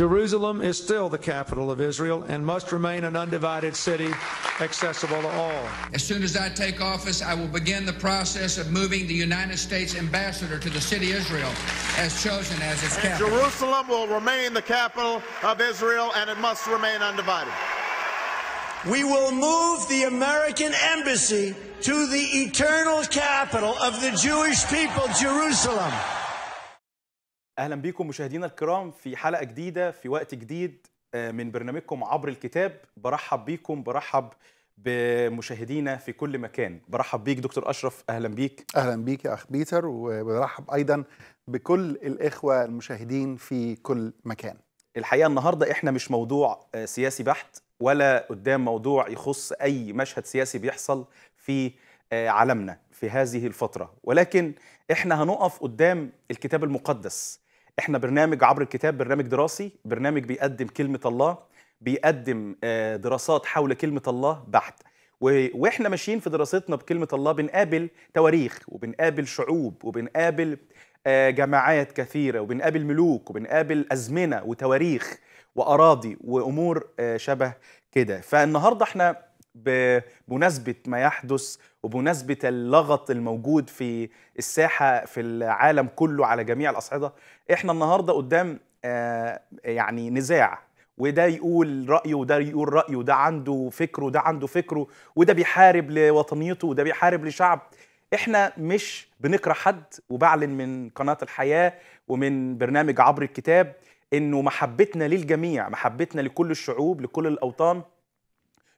Jerusalem is still the capital of Israel and must remain an undivided city accessible to all. As soon as I take office, I will begin the process of moving the United States ambassador to the city Israel as chosen as its and capital. Jerusalem will remain the capital of Israel and it must remain undivided. We will move the American embassy to the eternal capital of the Jewish people, Jerusalem. اهلا بيكم مشاهدينا الكرام في حلقه جديده في وقت جديد آه، من برنامجكم عبر الكتاب برحب بيكم برحب بمشاهدينا في كل مكان برحب بيك دكتور اشرف اهلا بيك اهلا بيك يا اخ بيتر وبرحب ايضا بكل الاخوه المشاهدين في كل مكان الحقيقه النهارده احنا مش موضوع آه، سياسي بحت ولا قدام موضوع يخص اي مشهد سياسي بيحصل في آه، عالمنا في هذه الفتره ولكن احنا هنقف قدام الكتاب المقدس احنا برنامج عبر الكتاب برنامج دراسي برنامج بيقدم كلمه الله بيقدم آه، دراسات حول كلمه الله بحت واحنا ماشيين في دراستنا بكلمه الله بنقابل تواريخ وبنقابل شعوب وبنقابل آه، جماعات كثيره وبنقابل ملوك وبنقابل ازمنه وتواريخ واراضي وامور آه، شبه كده فالنهارده احنا بمناسبة ما يحدث وبمناسبة اللغط الموجود في الساحة في العالم كله على جميع الأصعدة إحنا النهاردة قدام آه، يعني نزاع وده يقول رأيه وده يقول رأيه وده عنده فكره وده عنده فكره وده بيحارب لوطنيته وده بيحارب لشعب احنا مش بنكره حد وبعلن من قناة الحياة ومن برنامج عبر الكتاب انه محبتنا للجميع محبتنا لكل الشعوب لكل الاوطان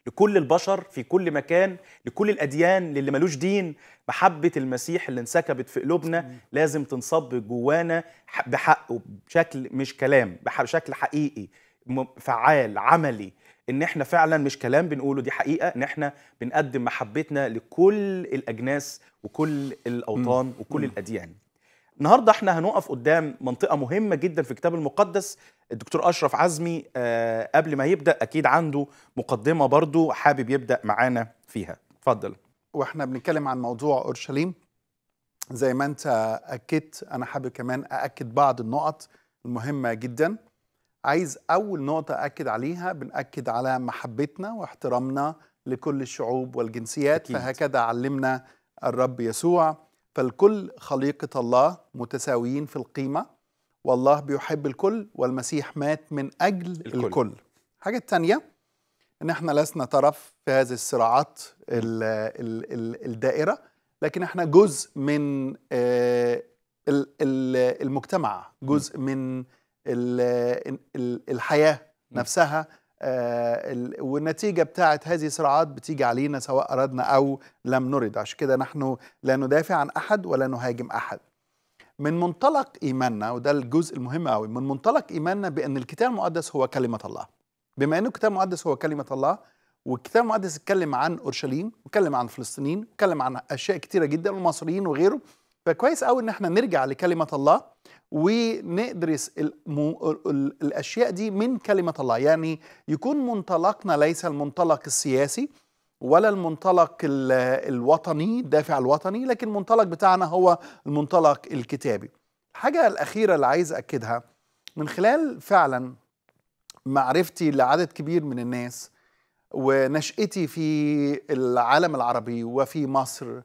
لكل البشر في كل مكان لكل الأديان للي ملوش دين محبة المسيح اللي انسكبت في قلوبنا لازم تنصب جوانا بحق بشكل مش كلام بشكل حقيقي فعال عملي ان احنا فعلا مش كلام بنقوله دي حقيقه ان احنا بنقدم محبتنا لكل الاجناس وكل الاوطان وكل الاديان النهارده احنا هنقف قدام منطقه مهمه جدا في الكتاب المقدس الدكتور اشرف عزمي آه، قبل ما يبدا اكيد عنده مقدمه برضو حابب يبدا معانا فيها اتفضل واحنا بنتكلم عن موضوع اورشليم زي ما انت اكدت انا حابب كمان ااكد بعض النقط المهمه جدا عايز اول نقطه اكد عليها بناكد على محبتنا واحترامنا لكل الشعوب والجنسيات أكيد. فهكذا علمنا الرب يسوع فالكل خليقة الله متساويين في القيمة والله بيحب الكل والمسيح مات من أجل الكل, الكل. حاجة تانية ان احنا لسنا طرف في هذه الصراعات الـ الـ الـ الدائره لكن احنا جزء من آه، المجتمع جزء من الحياه نفسها آه، والنتيجة بتاعت هذه الصراعات بتيجي علينا سواء أردنا أو لم نرد عشان كده نحن لا ندافع عن أحد ولا نهاجم أحد من منطلق إيماننا وده الجزء المهم قوي من منطلق إيماننا بأن الكتاب المقدس هو كلمة الله بما أنه الكتاب المقدس هو كلمة الله والكتاب المقدس اتكلم عن أورشليم واتكلم عن فلسطينيين واتكلم عن أشياء كتيرة جدا والمصريين وغيره فكويس قوي ان احنا نرجع لكلمه الله وندرس الاشياء دي من كلمه الله يعني يكون منطلقنا ليس المنطلق السياسي ولا المنطلق الوطني الدافع الوطني لكن المنطلق بتاعنا هو المنطلق الكتابي الحاجه الاخيره اللي عايز اكدها من خلال فعلا معرفتي لعدد كبير من الناس ونشأتي في العالم العربي وفي مصر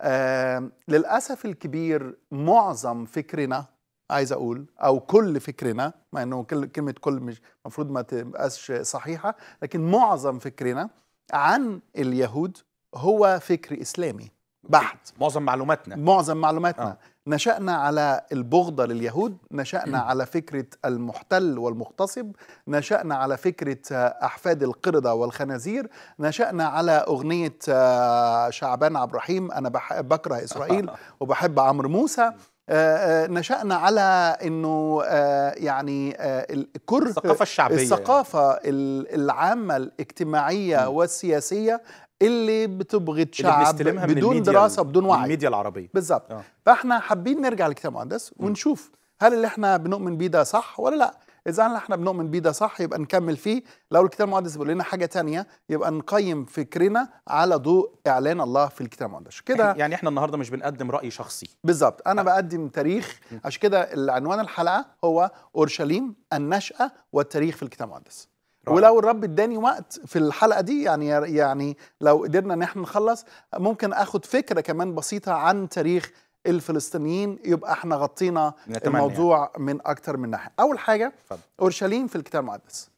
آه للأسف الكبير معظم فكرنا عايز اقول او كل فكرنا مع انه كل كلمه كل مش المفروض ما تبقاش صحيحه لكن معظم فكرنا عن اليهود هو فكر اسلامي بحت معظم معلوماتنا معظم معلوماتنا آه. نشأنا على البغضة لليهود نشأنا على فكرة المحتل والمغتصب نشأنا على فكرة أحفاد القردة والخنازير نشأنا على أغنية آه، شعبان عبد الرحيم أنا بكره إسرائيل وبحب عمرو موسى آه، آه، نشأنا على انه آه، يعني الكره الثقافه الشعبيه يعني. الثقافه يعني. العامه الاجتماعيه م. والسياسيه اللي بتبغي شعب اللي بدون دراسه بدون وعي الميديا العربيه بالظبط آه. فاحنا حابين نرجع لكتاب مقدس ونشوف هل اللي احنا بنؤمن بيه ده صح ولا لا اذا اللي احنا بنؤمن بيه ده صح يبقى نكمل فيه لو الكتاب المقدس بيقول لنا حاجه تانية يبقى نقيم فكرنا على ضوء اعلان الله في الكتاب المقدس كده يعني احنا النهارده مش بنقدم راي شخصي بالظبط انا بقدم تاريخ عشان كده عنوان الحلقه هو اورشليم النشاه والتاريخ في الكتاب المقدس رائع. ولو الرب اداني وقت في الحلقه دي يعني يعني لو قدرنا ان احنا نخلص ممكن اخد فكره كمان بسيطه عن تاريخ الفلسطينيين يبقى احنا غطينا يعني. الموضوع يعني. من اكتر من ناحيه اول حاجه اورشليم في الكتاب المقدس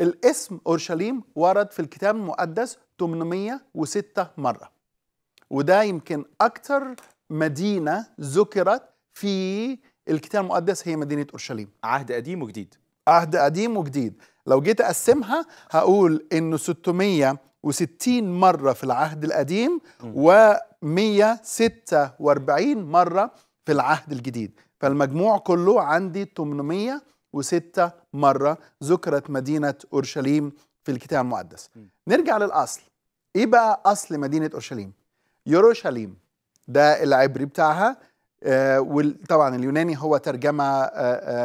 الاسم اورشليم ورد في الكتاب المقدس 806 مره وده يمكن اكتر مدينه ذكرت في الكتاب المقدس هي مدينه اورشليم عهد قديم وجديد عهد قديم وجديد لو جيت اقسمها هقول انه 600 وستين مرة في العهد القديم و146 مرة في العهد الجديد فالمجموع كله عندي 806 مرة ذكرت مدينة أورشليم في الكتاب المقدس نرجع للأصل إيه بقى أصل مدينة أورشليم؟ يروشليم ده العبري بتاعها آه وطبعا اليوناني هو ترجمة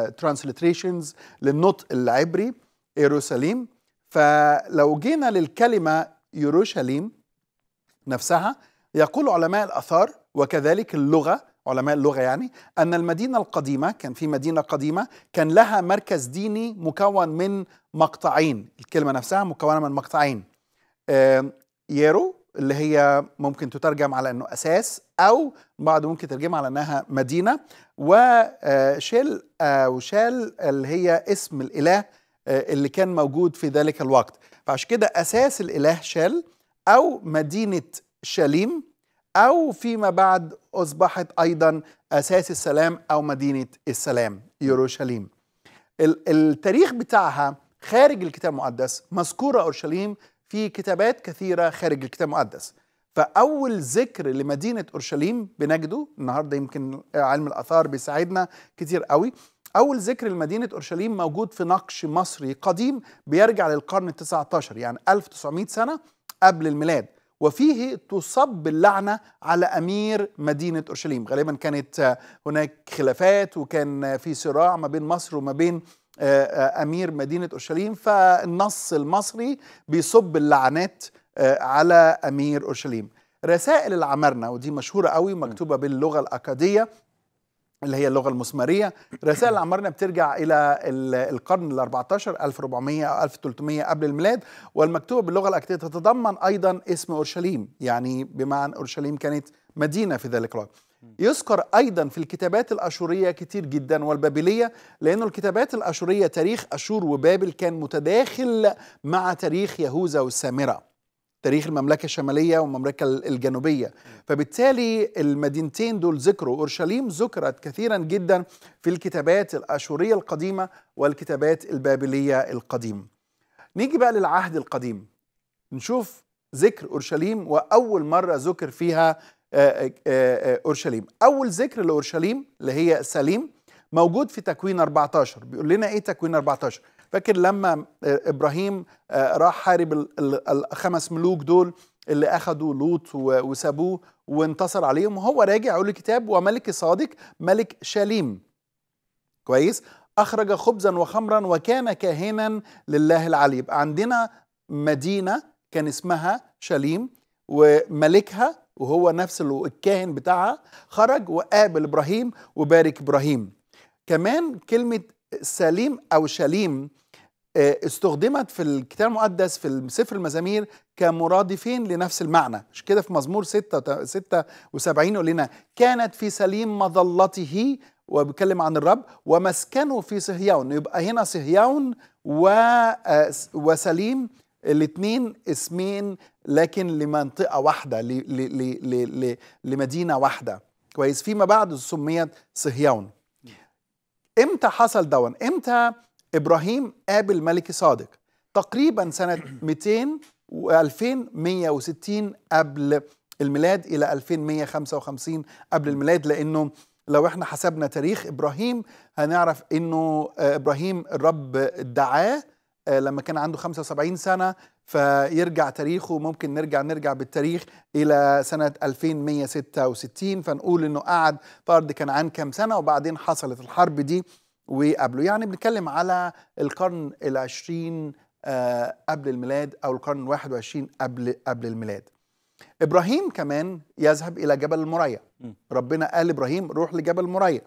ترانسليتريشنز آه، آه، للنطق العبري إيروساليم فلو جينا للكلمة يروشاليم نفسها يقول علماء الأثار وكذلك اللغة علماء اللغة يعني أن المدينة القديمة كان في مدينة قديمة كان لها مركز ديني مكون من مقطعين الكلمة نفسها مكونة من مقطعين ييرو اللي هي ممكن تترجم على أنه أساس أو بعض ممكن تترجمها على أنها مدينة وشيل آه، أو آه، شال اللي هي اسم الإله آه، اللي كان موجود في ذلك الوقت فعشان كده أساس الإله شال أو مدينة شاليم أو فيما بعد أصبحت أيضا أساس السلام أو مدينة السلام يروشاليم التاريخ بتاعها خارج الكتاب المقدس مذكورة أورشليم في كتابات كثيرة خارج الكتاب المقدس فأول ذكر لمدينة أورشليم بنجده النهاردة يمكن علم الأثار بيساعدنا كتير قوي أول ذكر لمدينة أورشليم موجود في نقش مصري قديم بيرجع للقرن ال 19 يعني 1900 سنة قبل الميلاد وفيه تصب اللعنة على أمير مدينة أورشليم غالبا كانت هناك خلافات وكان في صراع ما بين مصر وما بين آه، آه، أمير مدينة أورشليم فالنص المصري بيصب اللعنات آه، على أمير أورشليم رسائل العمارنة ودي مشهورة قوي مكتوبة باللغة الأكادية اللي هي اللغة المسمارية رسائل عمرنا بترجع إلى القرن ال 14 1400 أو 1300 قبل الميلاد والمكتوبة باللغة الأكتية تتضمن أيضا اسم أورشليم يعني بمعنى أورشليم كانت مدينة في ذلك الوقت يذكر أيضا في الكتابات الأشورية كتير جدا والبابلية لأن الكتابات الأشورية تاريخ أشور وبابل كان متداخل مع تاريخ يهوذا والسامرة تاريخ المملكه الشماليه والمملكه الجنوبيه فبالتالي المدينتين دول ذكروا اورشليم ذكرت كثيرا جدا في الكتابات الاشوريه القديمه والكتابات البابليه القديمه نيجي بقى للعهد القديم نشوف ذكر اورشليم واول مره ذكر فيها آه، آه، آه، اورشليم اول ذكر لاورشليم اللي هي سليم موجود في تكوين 14 بيقول لنا ايه تكوين 14 فاكر لما آه، ابراهيم آه، راح حارب الخمس ملوك دول اللي اخذوا لوط وسابوه وانتصر عليهم وهو راجع يقول الكتاب وملك صادق ملك شليم كويس اخرج خبزا وخمرا وكان كاهنا لله العلي يبقى عندنا مدينه كان اسمها شليم وملكها وهو نفس الكاهن بتاعها خرج وقابل ابراهيم وبارك ابراهيم كمان كلمه سليم او شليم آه، استخدمت في الكتاب المقدس في سفر المزامير كمرادفين لنفس المعنى مش كده في مزمور 76 يقول لنا كانت في سليم مظلته وبيتكلم عن الرب ومسكنه في صهيون يبقى هنا صهيون آه، وسليم الاثنين اسمين لكن لمنطقه واحده لمدينه واحده كويس فيما بعد سميت صهيون امتى حصل دون امتى إبراهيم قابل ملك صادق تقريبا سنة 200 و 2160 قبل الميلاد إلى 2155 قبل الميلاد لأنه لو احنا حسبنا تاريخ إبراهيم هنعرف أنه إبراهيم الرب دعاه آه، لما كان عنده 75 سنة فيرجع تاريخه ممكن نرجع نرجع بالتاريخ إلى سنة 2166 فنقول أنه قعد في أرض كنعان كام سنة وبعدين حصلت الحرب دي وقبله يعني بنتكلم على القرن العشرين آه، قبل الميلاد أو القرن 21 قبل قبل الميلاد إبراهيم كمان يذهب إلى جبل المريا ربنا قال إبراهيم روح لجبل المريا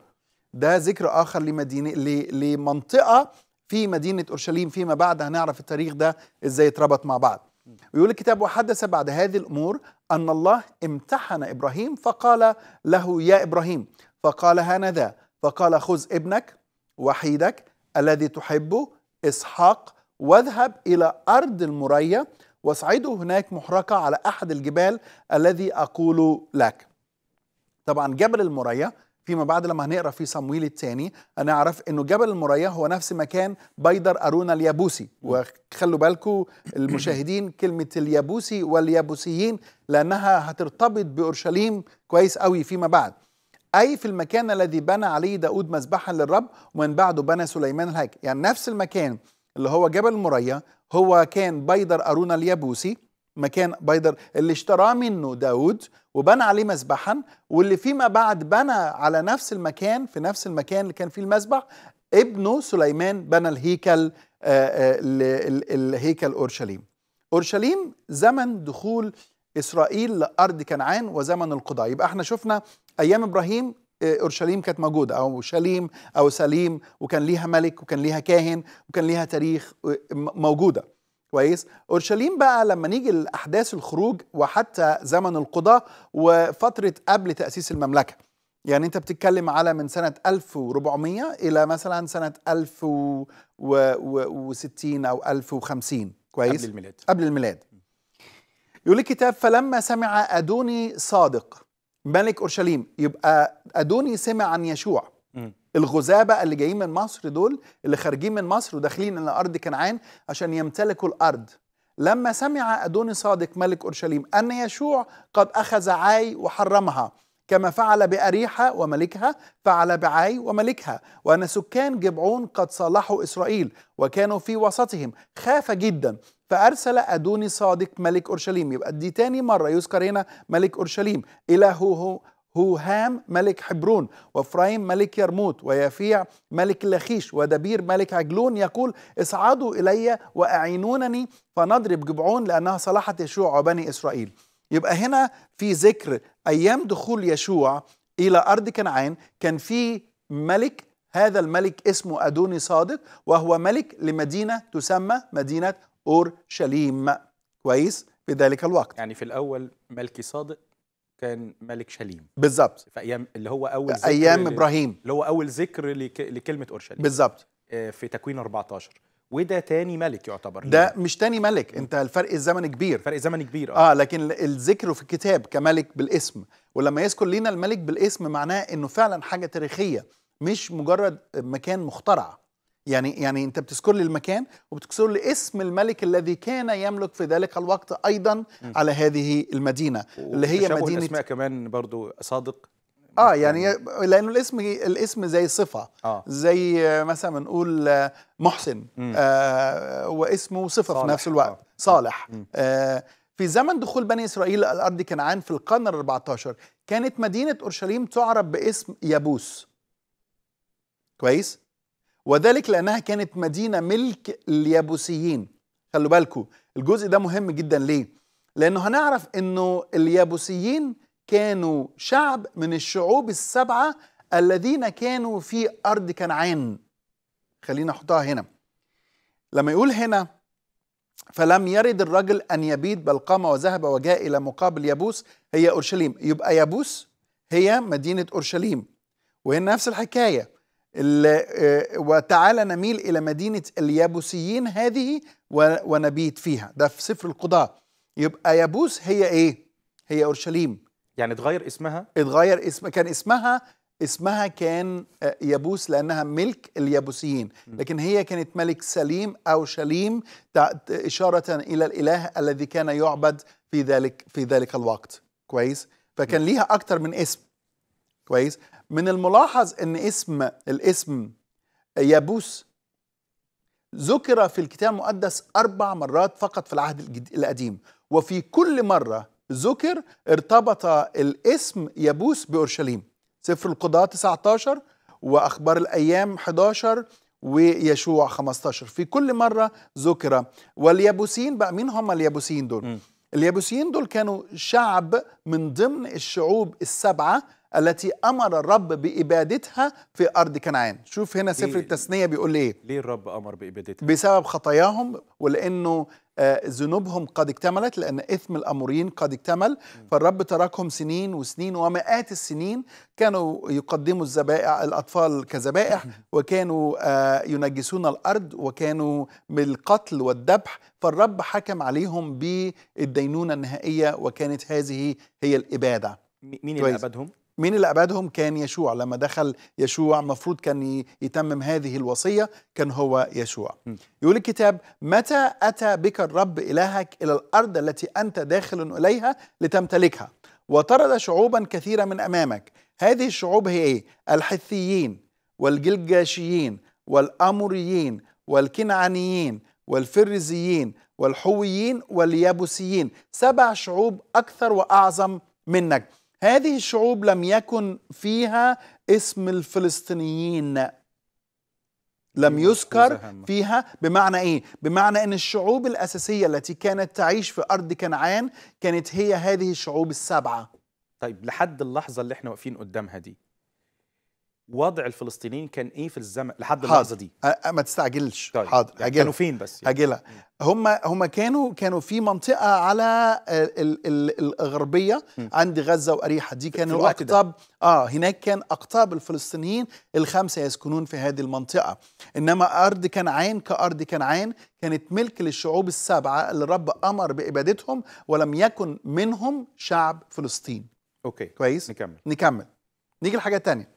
ده ذكر آخر لمدينة لمنطقة في مدينة أورشليم فيما بعد هنعرف التاريخ ده إزاي اتربط مع بعض ويقول الكتاب وحدث بعد هذه الأمور أن الله امتحن إبراهيم فقال له يا إبراهيم فقال هانذا فقال خذ ابنك وحيدك الذي تحبه إسحاق واذهب إلى أرض المرية واصعده هناك محرقة على أحد الجبال الذي أقول لك طبعا جبل المرية فيما بعد لما هنقرا في صمويل الثاني هنعرف انه جبل المريا هو نفس مكان بيدر ارون اليابوسي وخلوا بالكم المشاهدين كلمه اليابوسي واليابوسيين لانها هترتبط باورشليم كويس قوي فيما بعد أي في المكان الذي بنى عليه داود مسبحا للرب ومن بعده بنى سليمان الهيكل يعني نفس المكان اللي هو جبل المرية هو كان بيدر أرون اليابوسي مكان بيدر اللي اشتراه منه داود وبنى عليه مسبحا واللي فيما بعد بنى على نفس المكان في نفس المكان اللي كان فيه المسبح ابنه سليمان بنى الهيكل آه، آه، الهيكل اورشليم اورشليم زمن دخول اسرائيل لارض كنعان وزمن القضاء يبقى احنا شفنا ايام ابراهيم آه، اورشليم كانت موجوده او شليم او سليم وكان ليها ملك وكان ليها كاهن وكان ليها تاريخ موجوده كويس اورشليم بقى لما نيجي لاحداث الخروج وحتى زمن القضاء وفتره قبل تاسيس المملكه يعني انت بتتكلم على من سنه 1400 الى مثلا سنه 1060 او 1050 كويس قبل الميلاد قبل الميلاد يقول الكتاب فلما سمع ادوني صادق ملك اورشليم يبقى ادوني سمع عن يشوع الغزاة بقى اللي جايين من مصر دول اللي خارجين من مصر وداخلين الى ارض كنعان عشان يمتلكوا الارض لما سمع ادوني صادق ملك اورشليم ان يشوع قد اخذ عاي وحرمها كما فعل بأريحة وملكها فعل بعاي وملكها وأن سكان جبعون قد صالحوا إسرائيل وكانوا في وسطهم خاف جدا فأرسل أدوني صادق ملك أورشليم يبقى دي تاني مرة يذكر هنا ملك أورشليم إلى هو هوهام ملك حبرون وفرايم ملك يرموت ويفيع ملك لخيش ودبير ملك عجلون يقول اصعدوا إلي وأعينونني فنضرب جبعون لأنها صلحت يشوع وبني إسرائيل يبقى هنا في ذكر ايام دخول يشوع الى ارض كنعان كان في ملك هذا الملك اسمه ادوني صادق وهو ملك لمدينه تسمى مدينه اورشليم كويس في ذلك الوقت يعني في الاول ملكي صادق كان ملك شليم بالظبط في ايام اللي هو اول ذكر ايام ابراهيم اللي هو اول ذكر لكلمه اورشليم بالظبط آه، في تكوين 14 وده تاني ملك يعتبر ده يعني. مش تاني ملك انت الفرق الزمن كبير فرق زمن كبير اه, آه لكن الذكر في الكتاب كملك بالاسم ولما يذكر لينا الملك بالاسم معناه انه فعلا حاجه تاريخيه مش مجرد مكان مخترع يعني يعني انت بتذكر لي المكان وبتذكر لي اسم الملك الذي كان يملك في ذلك الوقت ايضا على هذه المدينه اللي هي مدينه اسماء كمان برضو صادق اه يعني لانه الاسم الاسم زي صفه آه. زي مثلا بنقول آه، محسن آه واسمه صفه صالح. في نفس الوقت آه. صالح آه في زمن دخول بني اسرائيل الارض كنعان في القرن ال 14 كانت مدينه اورشليم تعرف باسم يابوس كويس وذلك لانها كانت مدينه ملك اليابوسيين خلوا بالكم الجزء ده مهم جدا ليه لانه هنعرف انه اليابوسيين كانوا شعب من الشعوب السبعة الذين كانوا في أرض كنعان خلينا نحطها هنا لما يقول هنا فلم يرد الرجل أن يبيت بل قام وذهب وجاء إلى مقابل يابوس هي أورشليم يبقى يابوس هي مدينة أورشليم وهنا نفس الحكاية آه، وتعالى نميل إلى مدينة اليابوسيين هذه ونبيت فيها ده في سفر القضاء يبقى يابوس هي إيه؟ هي أورشليم يعني اتغير اسمها اتغير اسم كان اسمها اسمها كان آه، يابوس لانها ملك اليابوسيين لكن هي كانت ملك سليم او شليم اشاره الى الاله الذي كان يعبد في ذلك في ذلك الوقت كويس فكان ليها اكثر من اسم كويس من الملاحظ ان اسم الاسم يابوس ذكر في الكتاب المقدس اربع مرات فقط في العهد القديم وفي كل مره ذكر ارتبط الاسم يبوس بأورشليم سفر القضاة 19 وأخبار الأيام 11 ويشوع 15 في كل مرة ذكر واليابوسين بقى مين هم اليابوسين دول؟ م. دول كانوا شعب من ضمن الشعوب السبعة التي امر الرب بابادتها في ارض كنعان شوف هنا سفر التثنيه بيقول ايه ليه الرب امر بابادتها بسبب خطاياهم ولانه آه، ذنوبهم قد اكتملت لأن إثم الأموريين قد اكتمل فالرب تركهم سنين وسنين ومئات السنين كانوا يقدموا الذبائح الأطفال كذبائح وكانوا آه، ينجسون الأرض وكانوا بالقتل والذبح فالرب حكم عليهم بالدينونة النهائية وكانت هذه هي الإبادة مين اللي ابادهم؟ مين اللي أبادهم كان يشوع لما دخل يشوع مفروض كان يتمم هذه الوصية كان هو يشوع يقول الكتاب متى أتى بك الرب إلهك إلى الأرض التي أنت داخل إليها لتمتلكها وطرد شعوبا كثيرة من أمامك هذه الشعوب هي إيه؟ الحثيين والجلجاشيين والأموريين والكنعانيين والفرزيين والحويين واليابوسيين سبع شعوب أكثر وأعظم منك هذه الشعوب لم يكن فيها اسم الفلسطينيين لم يذكر فيها بمعنى ايه بمعنى ان الشعوب الاساسيه التي كانت تعيش في ارض كنعان كانت هي هذه الشعوب السبعه طيب لحد اللحظه اللي احنا واقفين قدامها دي وضع الفلسطينيين كان ايه في الزمن لحد اللحظه دي أه ما تستعجلش طيب. يعني حاضر يعني كانوا فين بس يعني. اجلها هم هم كانوا كانوا في منطقه على ال ال الغربيه م. عند غزه واريحه دي كانوا اقطاب اه هناك كان اقطاب الفلسطينيين الخمسه يسكنون في هذه المنطقه انما ارض كنعان كارض كنعان كانت ملك للشعوب السبعه اللي الرب امر بابادتهم ولم يكن منهم شعب فلسطين اوكي كويس نكمل نكمل نيجي لحاجه ثانيه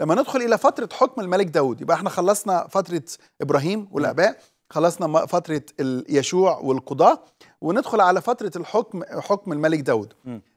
لما ندخل الى فتره حكم الملك داود يبقى احنا خلصنا فتره ابراهيم والاباء خلصنا فتره يشوع والقضاه وندخل على فتره الحكم حكم الملك داود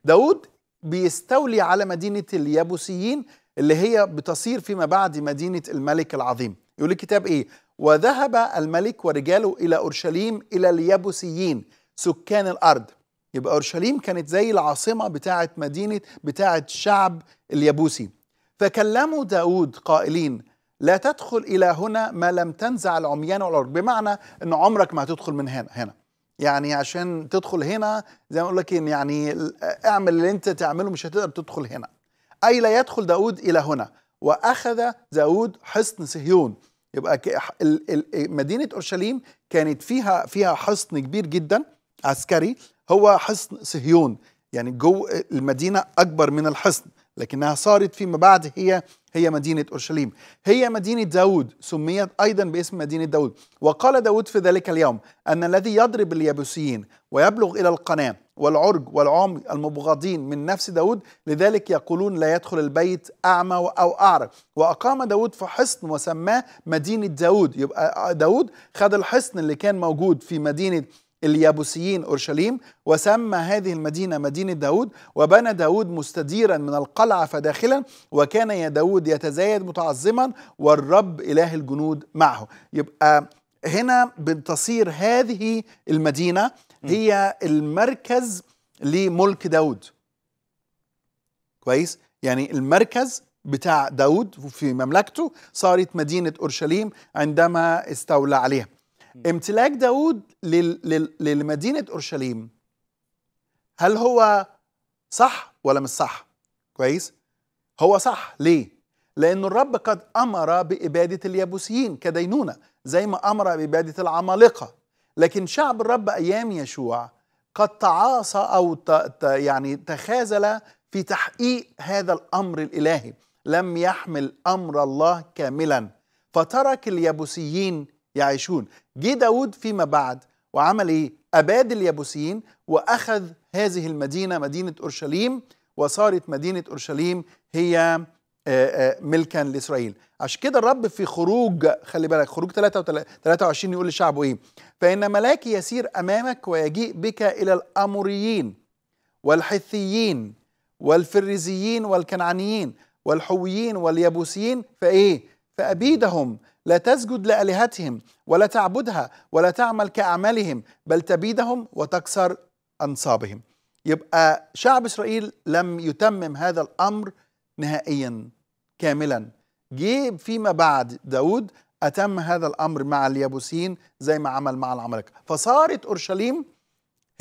داود بيستولي على مدينه اليابوسيين اللي هي بتصير فيما بعد مدينه الملك العظيم يقول الكتاب ايه وذهب الملك ورجاله الى اورشليم الى اليابوسيين سكان الارض يبقى اورشليم كانت زي العاصمه بتاعه مدينه بتاعه شعب اليابوسي فكلموا داود قائلين لا تدخل إلى هنا ما لم تنزع العميان والأرض بمعنى أن عمرك ما هتدخل من هنا هنا يعني عشان تدخل هنا زي ما أقول لك يعني اعمل اللي أنت تعمله مش هتقدر تدخل هنا أي لا يدخل داود إلى هنا وأخذ داود حصن صهيون يبقى مدينة أورشليم كانت فيها فيها حصن كبير جدا عسكري هو حصن صهيون يعني جو المدينة أكبر من الحصن لكنها صارت فيما بعد هي هي مدينة أورشليم هي مدينة داود سميت أيضا باسم مدينة داود وقال داود في ذلك اليوم أن الذي يضرب اليابوسيين ويبلغ إلى القناة والعرج والعم المبغضين من نفس داود لذلك يقولون لا يدخل البيت أعمى أو أعرج وأقام داود في حصن وسماه مدينة داود يبقى داود خد الحصن اللي كان موجود في مدينة اليابوسيين أورشليم وسمى هذه المدينة مدينة داود وبنى داود مستديرا من القلعة فداخلا وكان يا داود يتزايد متعظما والرب إله الجنود معه يبقى هنا بتصير هذه المدينة هي المركز لملك داود كويس يعني المركز بتاع داود في مملكته صارت مدينة أورشليم عندما استولى عليها امتلاك داود لمدينة أورشليم هل هو صح ولا مش صح كويس هو صح ليه لأن الرب قد أمر بإبادة اليابوسيين كدينونة زي ما أمر بإبادة العمالقة لكن شعب الرب أيام يشوع قد تعاصى أو يعني تخاذل في تحقيق هذا الأمر الإلهي لم يحمل أمر الله كاملا فترك اليابوسيين يعيشون جه داود فيما بعد وعمل ايه اباد اليابوسيين واخذ هذه المدينه مدينه اورشليم وصارت مدينه اورشليم هي آه، آه، ملكا لاسرائيل عشان كده الرب في خروج خلي بالك خروج 23 يقول لشعبه ايه فان ملاكي يسير امامك ويجيء بك الى الاموريين والحثيين والفريزيين والكنعانيين والحويين واليابوسيين فايه فابيدهم لا تسجد لآلهتهم ولا تعبدها ولا تعمل كأعمالهم بل تبيدهم وتكسر أنصابهم يبقى شعب إسرائيل لم يتمم هذا الأمر نهائيا كاملا جه فيما بعد داود أتم هذا الأمر مع اليابوسين زي ما عمل مع العمالقة فصارت أورشليم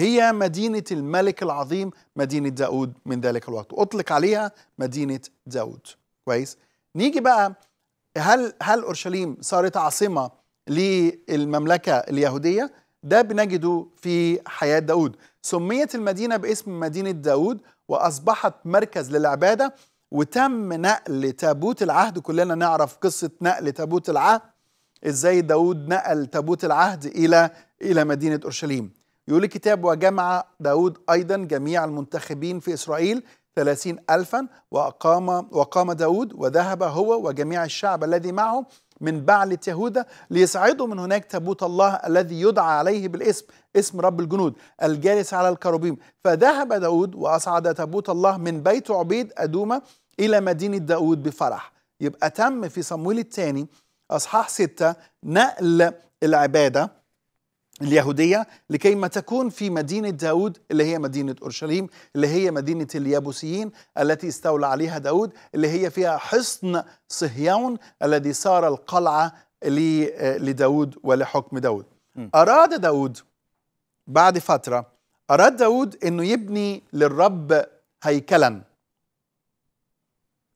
هي مدينة الملك العظيم مدينة داود من ذلك الوقت أطلق عليها مدينة داود كويس نيجي بقى هل هل اورشليم صارت عاصمه للمملكه اليهوديه ده بنجده في حياه داود سميت المدينه باسم مدينه داود واصبحت مركز للعباده وتم نقل تابوت العهد كلنا نعرف قصه نقل تابوت العهد ازاي داود نقل تابوت العهد الى الى مدينه اورشليم يقول الكتاب وجمع داود ايضا جميع المنتخبين في اسرائيل ثلاثين ألفا وأقام, وقام داود وذهب هو وجميع الشعب الذي معه من بعل يهوذا ليصعدوا من هناك تابوت الله الذي يدعى عليه بالاسم اسم رب الجنود الجالس على الكروبيم فذهب داود وأصعد تابوت الله من بيت عبيد أدومة إلى مدينة داود بفرح يبقى تم في صمويل الثاني أصحاح ستة نقل العبادة اليهودية لكي ما تكون في مدينة داود اللي هي مدينة أورشليم اللي هي مدينة اليابوسيين التي استولى عليها داود اللي هي فيها حصن صهيون الذي صار القلعة لداود ولحكم داود أراد داود بعد فترة أراد داود أنه يبني للرب هيكلا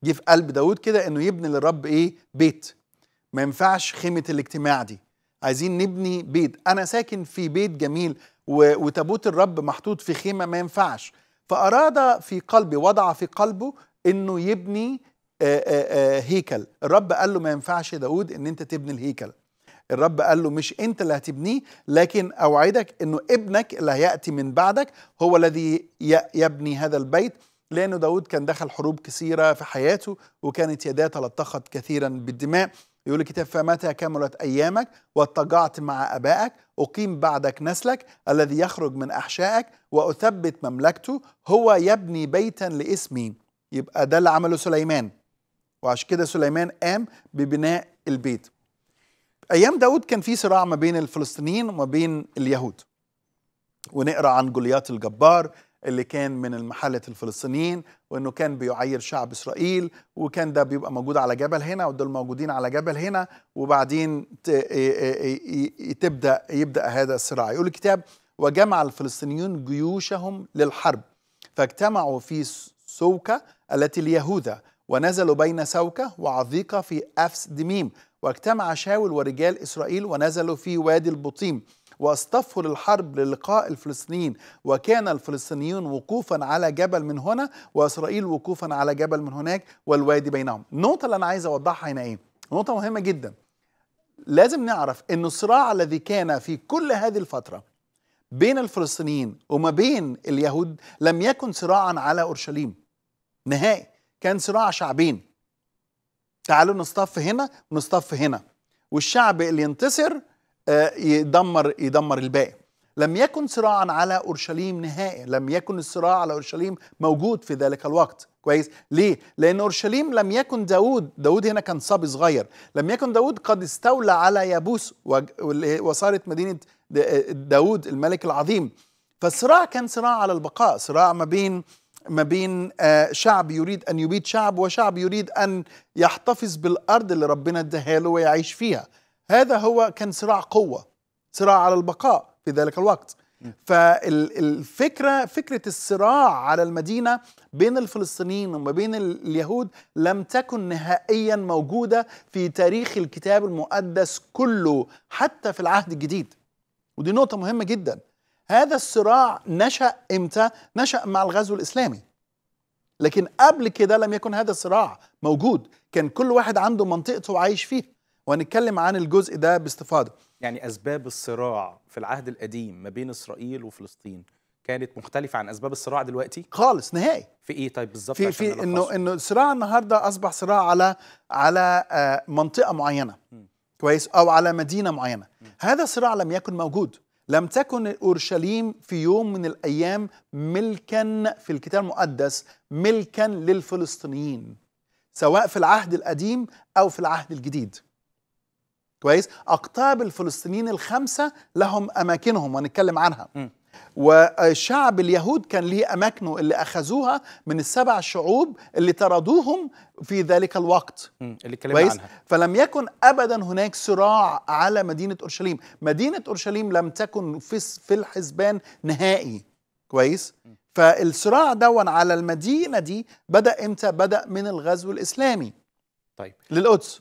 جه في قلب داود كده أنه يبني للرب إيه بيت ما ينفعش خيمة الاجتماع دي عايزين نبني بيت انا ساكن في بيت جميل وتابوت الرب محطوط في خيمه ما ينفعش فاراد في قلبي وضع في قلبه انه يبني هيكل الرب قال له ما ينفعش داود ان انت تبني الهيكل الرب قال له مش انت اللي هتبنيه لكن اوعدك انه ابنك اللي هياتي من بعدك هو الذي يبني هذا البيت لانه داود كان دخل حروب كثيره في حياته وكانت يداه تلطخت كثيرا بالدماء يقول الكتاب فمتى كملت أيامك واضطجعت مع أبائك أقيم بعدك نسلك الذي يخرج من أحشائك وأثبت مملكته هو يبني بيتا لإسمي يبقى ده اللي عمله سليمان وعشان كده سليمان قام ببناء البيت أيام داود كان في صراع ما بين الفلسطينيين وما بين اليهود ونقرأ عن جوليات الجبار اللي كان من المحلة الفلسطينيين وانه كان بيعير شعب اسرائيل وكان ده بيبقى موجود على جبل هنا ودول موجودين على جبل هنا وبعدين إيه- إيه- إيه- تبدا يبدا هذا الصراع يقول الكتاب وجمع الفلسطينيون جيوشهم للحرب فاجتمعوا في سوكة التي اليهوذا ونزلوا بين سوكة وعظيقة في أفس دميم واجتمع شاول ورجال إسرائيل ونزلوا في وادي البطيم واصطفوا للحرب للقاء الفلسطينيين وكان الفلسطينيون وقوفا على جبل من هنا وإسرائيل وقوفا على جبل من هناك والوادي بينهم النقطة اللي أنا عايز أوضحها هنا إيه نقطة مهمة جدا لازم نعرف أن الصراع الذي كان في كل هذه الفترة بين الفلسطينيين وما بين اليهود لم يكن صراعا على أورشليم نهائي كان صراع شعبين تعالوا نصطف هنا ونصطف هنا والشعب اللي ينتصر يدمر يدمر الباقي لم يكن صراعا على اورشليم نهائي لم يكن الصراع على اورشليم موجود في ذلك الوقت كويس ليه لان اورشليم لم يكن داود داود هنا كان صبي صغير لم يكن داود قد استولى على يابوس وصارت مدينه داود الملك العظيم فالصراع كان صراع على البقاء صراع ما بين ما بين آه، شعب يريد ان يبيد شعب وشعب يريد ان يحتفظ بالارض اللي ربنا اداها له ويعيش فيها هذا هو كان صراع قوة صراع على البقاء في ذلك الوقت فالفكرة فكرة الصراع على المدينة بين الفلسطينيين وما بين اليهود لم تكن نهائيا موجودة في تاريخ الكتاب المقدس كله حتى في العهد الجديد ودي نقطة مهمة جدا هذا الصراع نشأ امتى؟ نشأ مع الغزو الإسلامي لكن قبل كده لم يكن هذا الصراع موجود كان كل واحد عنده منطقته وعايش فيها وهنتكلم عن الجزء ده باستفاضه يعني اسباب الصراع في العهد القديم ما بين اسرائيل وفلسطين كانت مختلفة عن أسباب الصراع دلوقتي؟ خالص نهائي في إيه طيب بالظبط في في إنه إنه الصراع النهاردة أصبح صراع على على آه، منطقة معينة م. كويس أو على مدينة معينة م. هذا الصراع لم يكن موجود لم تكن اورشليم في يوم من الايام ملكا في الكتاب المقدس ملكا للفلسطينيين سواء في العهد القديم او في العهد الجديد كويس اقطاب الفلسطينيين الخمسه لهم اماكنهم ونتكلم عنها م. وشعب اليهود كان ليه اماكنه اللي اخذوها من السبع شعوب اللي طردوهم في ذلك الوقت اللي عنها. فلم يكن ابدا هناك صراع على مدينه اورشليم مدينه اورشليم لم تكن في في الحسبان نهائي كويس م. فالصراع دون على المدينه دي بدا امتى بدا من الغزو الاسلامي طيب للقدس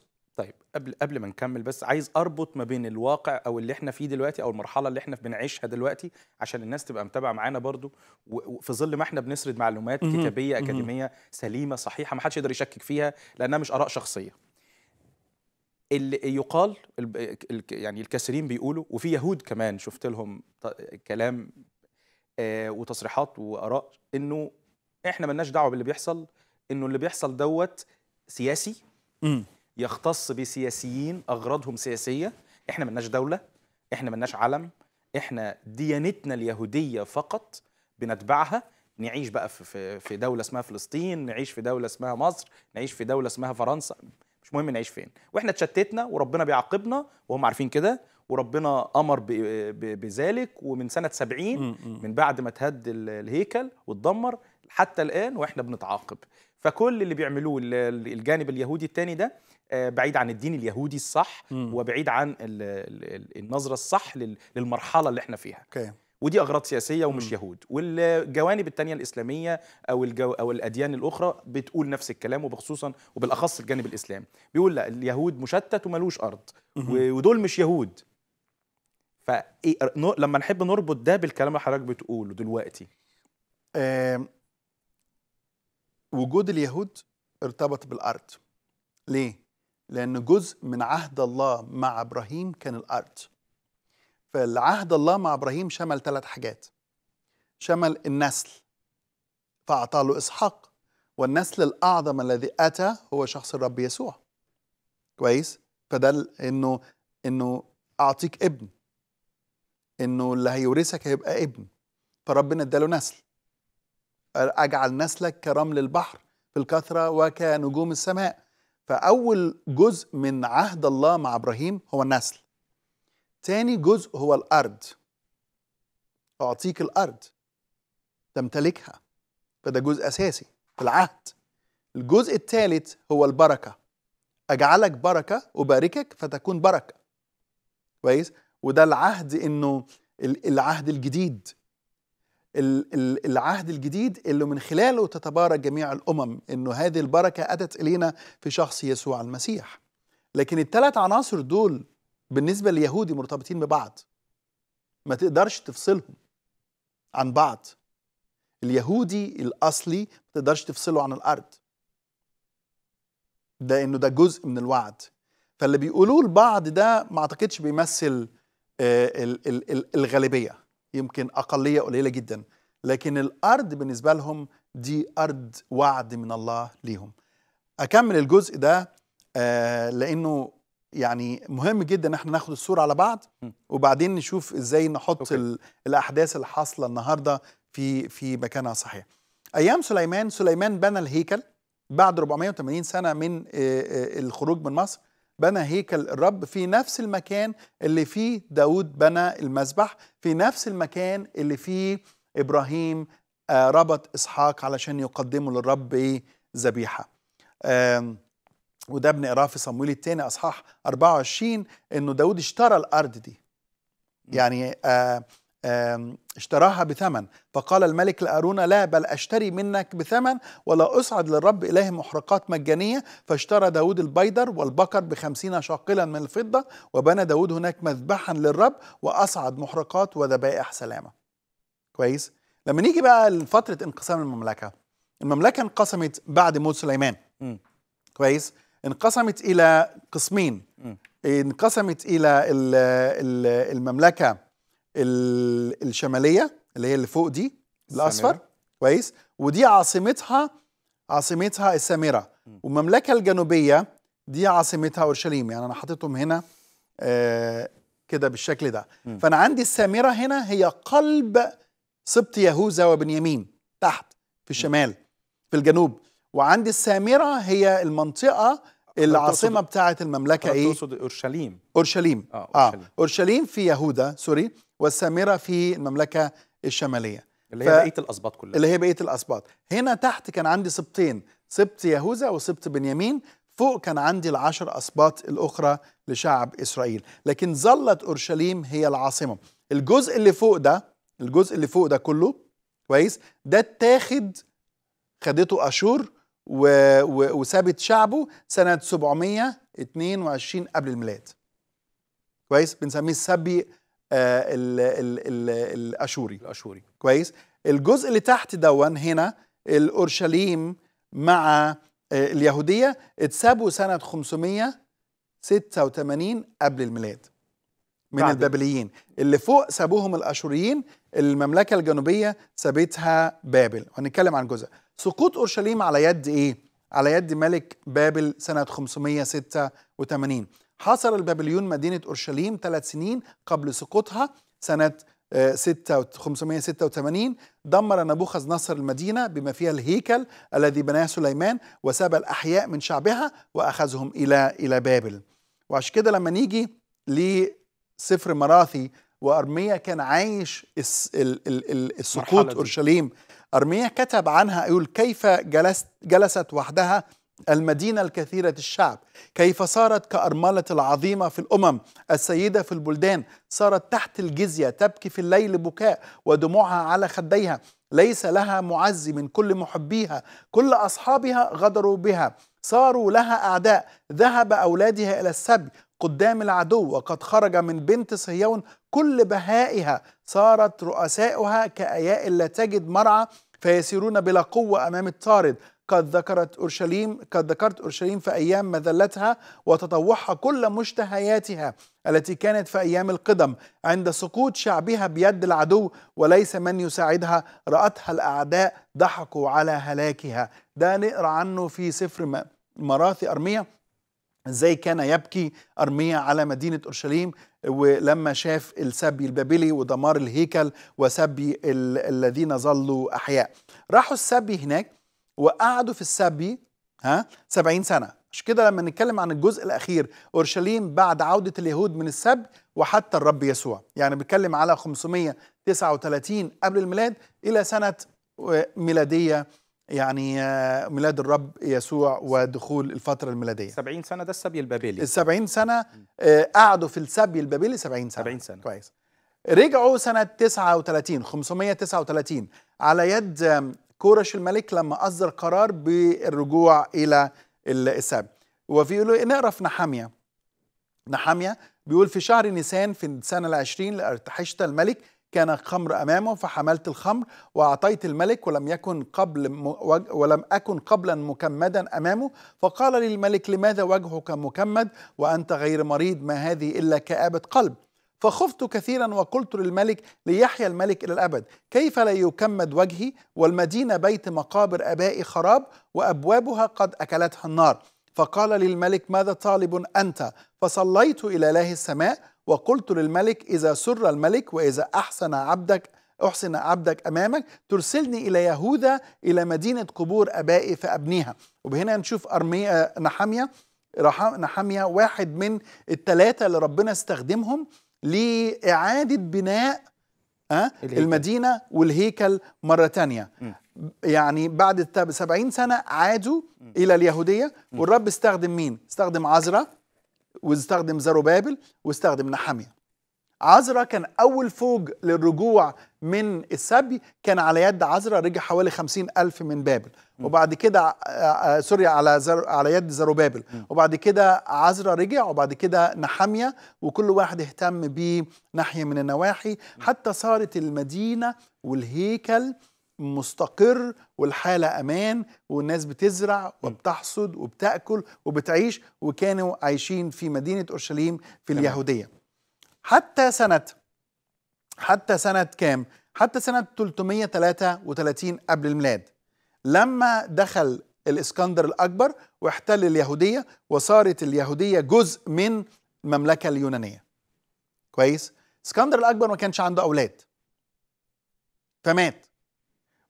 قبل قبل ما نكمل بس عايز اربط ما بين الواقع او اللي احنا فيه دلوقتي او المرحله اللي احنا بنعيشها دلوقتي عشان الناس تبقى متابعه معانا برضو وفي ظل ما احنا بنسرد معلومات كتابيه اكاديميه سليمه صحيحه ما حدش يقدر يشكك فيها لانها مش اراء شخصيه اللي يقال يعني الكثيرين بيقولوا وفي يهود كمان شفت لهم كلام آه، وتصريحات واراء انه احنا ملناش دعوه باللي بيحصل انه اللي بيحصل دوت سياسي يختص بسياسيين اغراضهم سياسيه احنا مالناش دوله احنا مالناش علم احنا ديانتنا اليهوديه فقط بنتبعها نعيش بقى في في دوله اسمها فلسطين نعيش في دوله اسمها مصر نعيش في دوله اسمها فرنسا مش مهم نعيش فين واحنا اتشتتنا وربنا بيعاقبنا وهم عارفين كده وربنا امر بذلك ومن سنه 70 من بعد ما اتهد الهيكل واتدمر حتى الان واحنا بنتعاقب فكل اللي بيعملوه الجانب اليهودي الثاني ده آه، بعيد عن الدين اليهودي الصح م. وبعيد عن النظره الصح للمرحله اللي احنا فيها okay. ودي اغراض سياسيه ومش م. يهود والجوانب الثانيه الاسلاميه او الجو او الاديان الاخرى بتقول نفس الكلام وبخصوصا وبالاخص الجانب الاسلامي بيقول لا اليهود مشتت وملوش ارض م. ودول مش يهود ف إيه، لما نحب نربط ده بالكلام اللي حضرتك بتقوله دلوقتي وجود اليهود ارتبط بالارض ليه لأن جزء من عهد الله مع إبراهيم كان الأرض فالعهد الله مع إبراهيم شمل ثلاث حاجات شمل النسل فأعطاه له إسحاق والنسل الأعظم الذي أتى هو شخص الرب يسوع كويس فده إنه إنه أعطيك ابن إنه اللي هيورثك هيبقى ابن فربنا اداله نسل أجعل نسلك كرمل البحر في الكثرة وكنجوم السماء فأول جزء من عهد الله مع إبراهيم هو النسل تاني جزء هو الأرض أعطيك الأرض تمتلكها فده جزء أساسي في العهد الجزء الثالث هو البركة أجعلك بركة أباركك فتكون بركة كويس وده العهد إنه العهد الجديد العهد الجديد اللي من خلاله تتبارك جميع الامم انه هذه البركه اتت الينا في شخص يسوع المسيح لكن الثلاث عناصر دول بالنسبه لليهودي مرتبطين ببعض ما تقدرش تفصلهم عن بعض اليهودي الاصلي ما تقدرش تفصله عن الارض ده انه ده جزء من الوعد فاللي بيقولوه البعض ده ما اعتقدش بيمثل آه، الغالبيه يمكن أقلية قليلة جدا لكن الأرض بالنسبة لهم دي أرض وعد من الله ليهم أكمل الجزء ده آه لأنه يعني مهم جدا ان احنا ناخد الصوره على بعض وبعدين نشوف ازاي نحط الاحداث اللي حاصله النهارده في في مكانها صحيح. ايام سليمان سليمان بنى الهيكل بعد 480 سنه من آه، آه، الخروج من مصر بنى هيكل الرب في نفس المكان اللي فيه داود بنى المذبح في نفس المكان اللي فيه إبراهيم آه، ربط إسحاق علشان يقدمه للرب ذبيحة وده بنقراه في صمويل الثاني اصحاح 24 انه داود اشترى الارض دي يعني آه اشتراها بثمن فقال الملك لأرون لا بل أشتري منك بثمن ولا أصعد للرب إله محرقات مجانية فاشترى داود البيدر والبقر بخمسين شاقلا من الفضة وبنى داود هناك مذبحا للرب وأصعد محرقات وذبائح سلامة كويس لما نيجي بقى لفترة انقسام المملكة المملكة انقسمت بعد موت سليمان م. كويس انقسمت إلى قسمين م. انقسمت إلى المملكة الشماليه اللي هي اللي فوق دي الاصفر كويس ودي عاصمتها عاصمتها السامره والمملكه الجنوبيه دي عاصمتها اورشليم يعني انا حاططهم هنا آه كده بالشكل ده فانا عندي السامره هنا هي قلب سبط يهوذا وبنيامين تحت في الشمال في الجنوب وعندي السامره هي المنطقه العاصمه بتاعه المملكه ايه تقصد اورشليم اورشليم اه, آه، اورشليم, آه. أورشليم في يهوذا سوري والسامره في المملكه الشماليه اللي هي ف... بقيه الاسباط كلها اللي هي بقيه الاسباط هنا تحت كان عندي سبطين سبط يهوذا وسبط بنيامين فوق كان عندي العشر اسباط الاخرى لشعب اسرائيل لكن ظلت اورشليم هي العاصمه الجزء اللي فوق ده الجزء اللي فوق ده كله كويس ده اتاخد خدته اشور و... و... وسابت شعبه سنه 722 قبل الميلاد كويس بنسميه السبي آه، ال ال ال الاشوري الاشوري كويس الجزء اللي تحت دون هنا الاورشليم مع آه، اليهوديه اتسابوا سنه 586 قبل الميلاد من بعد. البابليين اللي فوق سابوهم الاشوريين المملكه الجنوبيه سابتها بابل وهنتكلم عن جزء سقوط اورشليم على يد ايه على يد ملك بابل سنه 586 حاصر البابليون مدينة أورشليم ثلاث سنين قبل سقوطها سنة 586 آه، دمر نبوخذ نصر المدينة بما فيها الهيكل الذي بناه سليمان وساب الأحياء من شعبها وأخذهم إلى إلى بابل وعشان كده لما نيجي لسفر مراثي وأرميا كان عايش السقوط أورشليم أرميا كتب عنها يقول كيف جلست جلست وحدها المدينة الكثيرة الشعب كيف صارت كأرملة العظيمة في الأمم السيدة في البلدان صارت تحت الجزية تبكي في الليل بكاء ودموعها على خديها ليس لها معز من كل محبيها كل أصحابها غدروا بها صاروا لها أعداء ذهب أولادها إلى السبي قدام العدو وقد خرج من بنت صهيون كل بهائها صارت رؤساؤها كأياء لا تجد مرعى فيسيرون بلا قوة أمام الطارد قد ذكرت أورشليم قد ذكرت أورشليم في أيام مذلتها وتطوعها كل مشتهياتها التي كانت في أيام القدم عند سقوط شعبها بيد العدو وليس من يساعدها رأتها الأعداء ضحكوا على هلاكها ده نقرأ عنه في سفر مراثي أرميا ازاي كان يبكي ارميا على مدينه اورشليم ولما شاف السبي البابلي ودمار الهيكل وسبي الذين ظلوا احياء راحوا السبي هناك وقعدوا في السبي ها 70 سنة مش كده لما نتكلم عن الجزء الأخير أورشليم بعد عودة اليهود من السبي وحتى الرب يسوع يعني بيتكلم على 539 قبل الميلاد إلى سنة ميلادية يعني آه، ميلاد الرب يسوع ودخول الفترة الميلادية 70 سنة ده السبي البابلي ال 70 سنة آه، قعدوا في السبي البابلي 70 سنة 70 سنة كويس رجعوا سنة 39 539 على يد كورش الملك لما أصدر قرار بالرجوع إلى الاساب وفي له إيه، نقرا في نحامية نحامية بيقول في شهر نيسان في السنة العشرين لارتحشت الملك كان خمر أمامه فحملت الخمر وأعطيت الملك ولم يكن قبل ولم أكن قبلا مكمدا أمامه فقال لي الملك لماذا وجهك مكمد وأنت غير مريض ما هذه إلا كآبة قلب فخفت كثيرا وقلت للملك ليحيى الملك إلى الأبد كيف لا يكمد وجهي والمدينة بيت مقابر أبائي خراب وأبوابها قد أكلتها النار فقال لي الملك ماذا طالب أنت فصليت إلى إله السماء وقلت للملك إذا سر الملك وإذا أحسن عبدك أحسن عبدك أمامك ترسلني إلى يهوذا إلى مدينة قبور أبائي فأبنيها وبهنا نشوف أرمية نحمية نحمية واحد من الثلاثة اللي ربنا استخدمهم لإعادة بناء آه، الهيكل. المدينة والهيكل مرة تانية يعني بعد سبعين سنة عادوا م. إلى اليهودية والرب استخدم مين؟ استخدم عزرة واستخدم بابل واستخدم نحمية عزرا كان أول فوج للرجوع من السبي كان على يد عزرا رجع حوالي خمسين ألف من بابل وبعد كده آه، آه، سوريا على زر على يد زروبابل وبعد كده عزرا رجع وبعد كده نحامية وكل واحد اهتم بناحية من النواحي حتى صارت المدينة والهيكل مستقر والحالة أمان والناس بتزرع وبتحصد وبتأكل وبتعيش وكانوا عايشين في مدينة أورشليم في اليهودية حتى سنة حتى سنة كام؟ حتى سنة 333 قبل الميلاد لما دخل الإسكندر الأكبر واحتل اليهودية وصارت اليهودية جزء من المملكة اليونانية كويس؟ اسكندر الأكبر ما كانش عنده أولاد فمات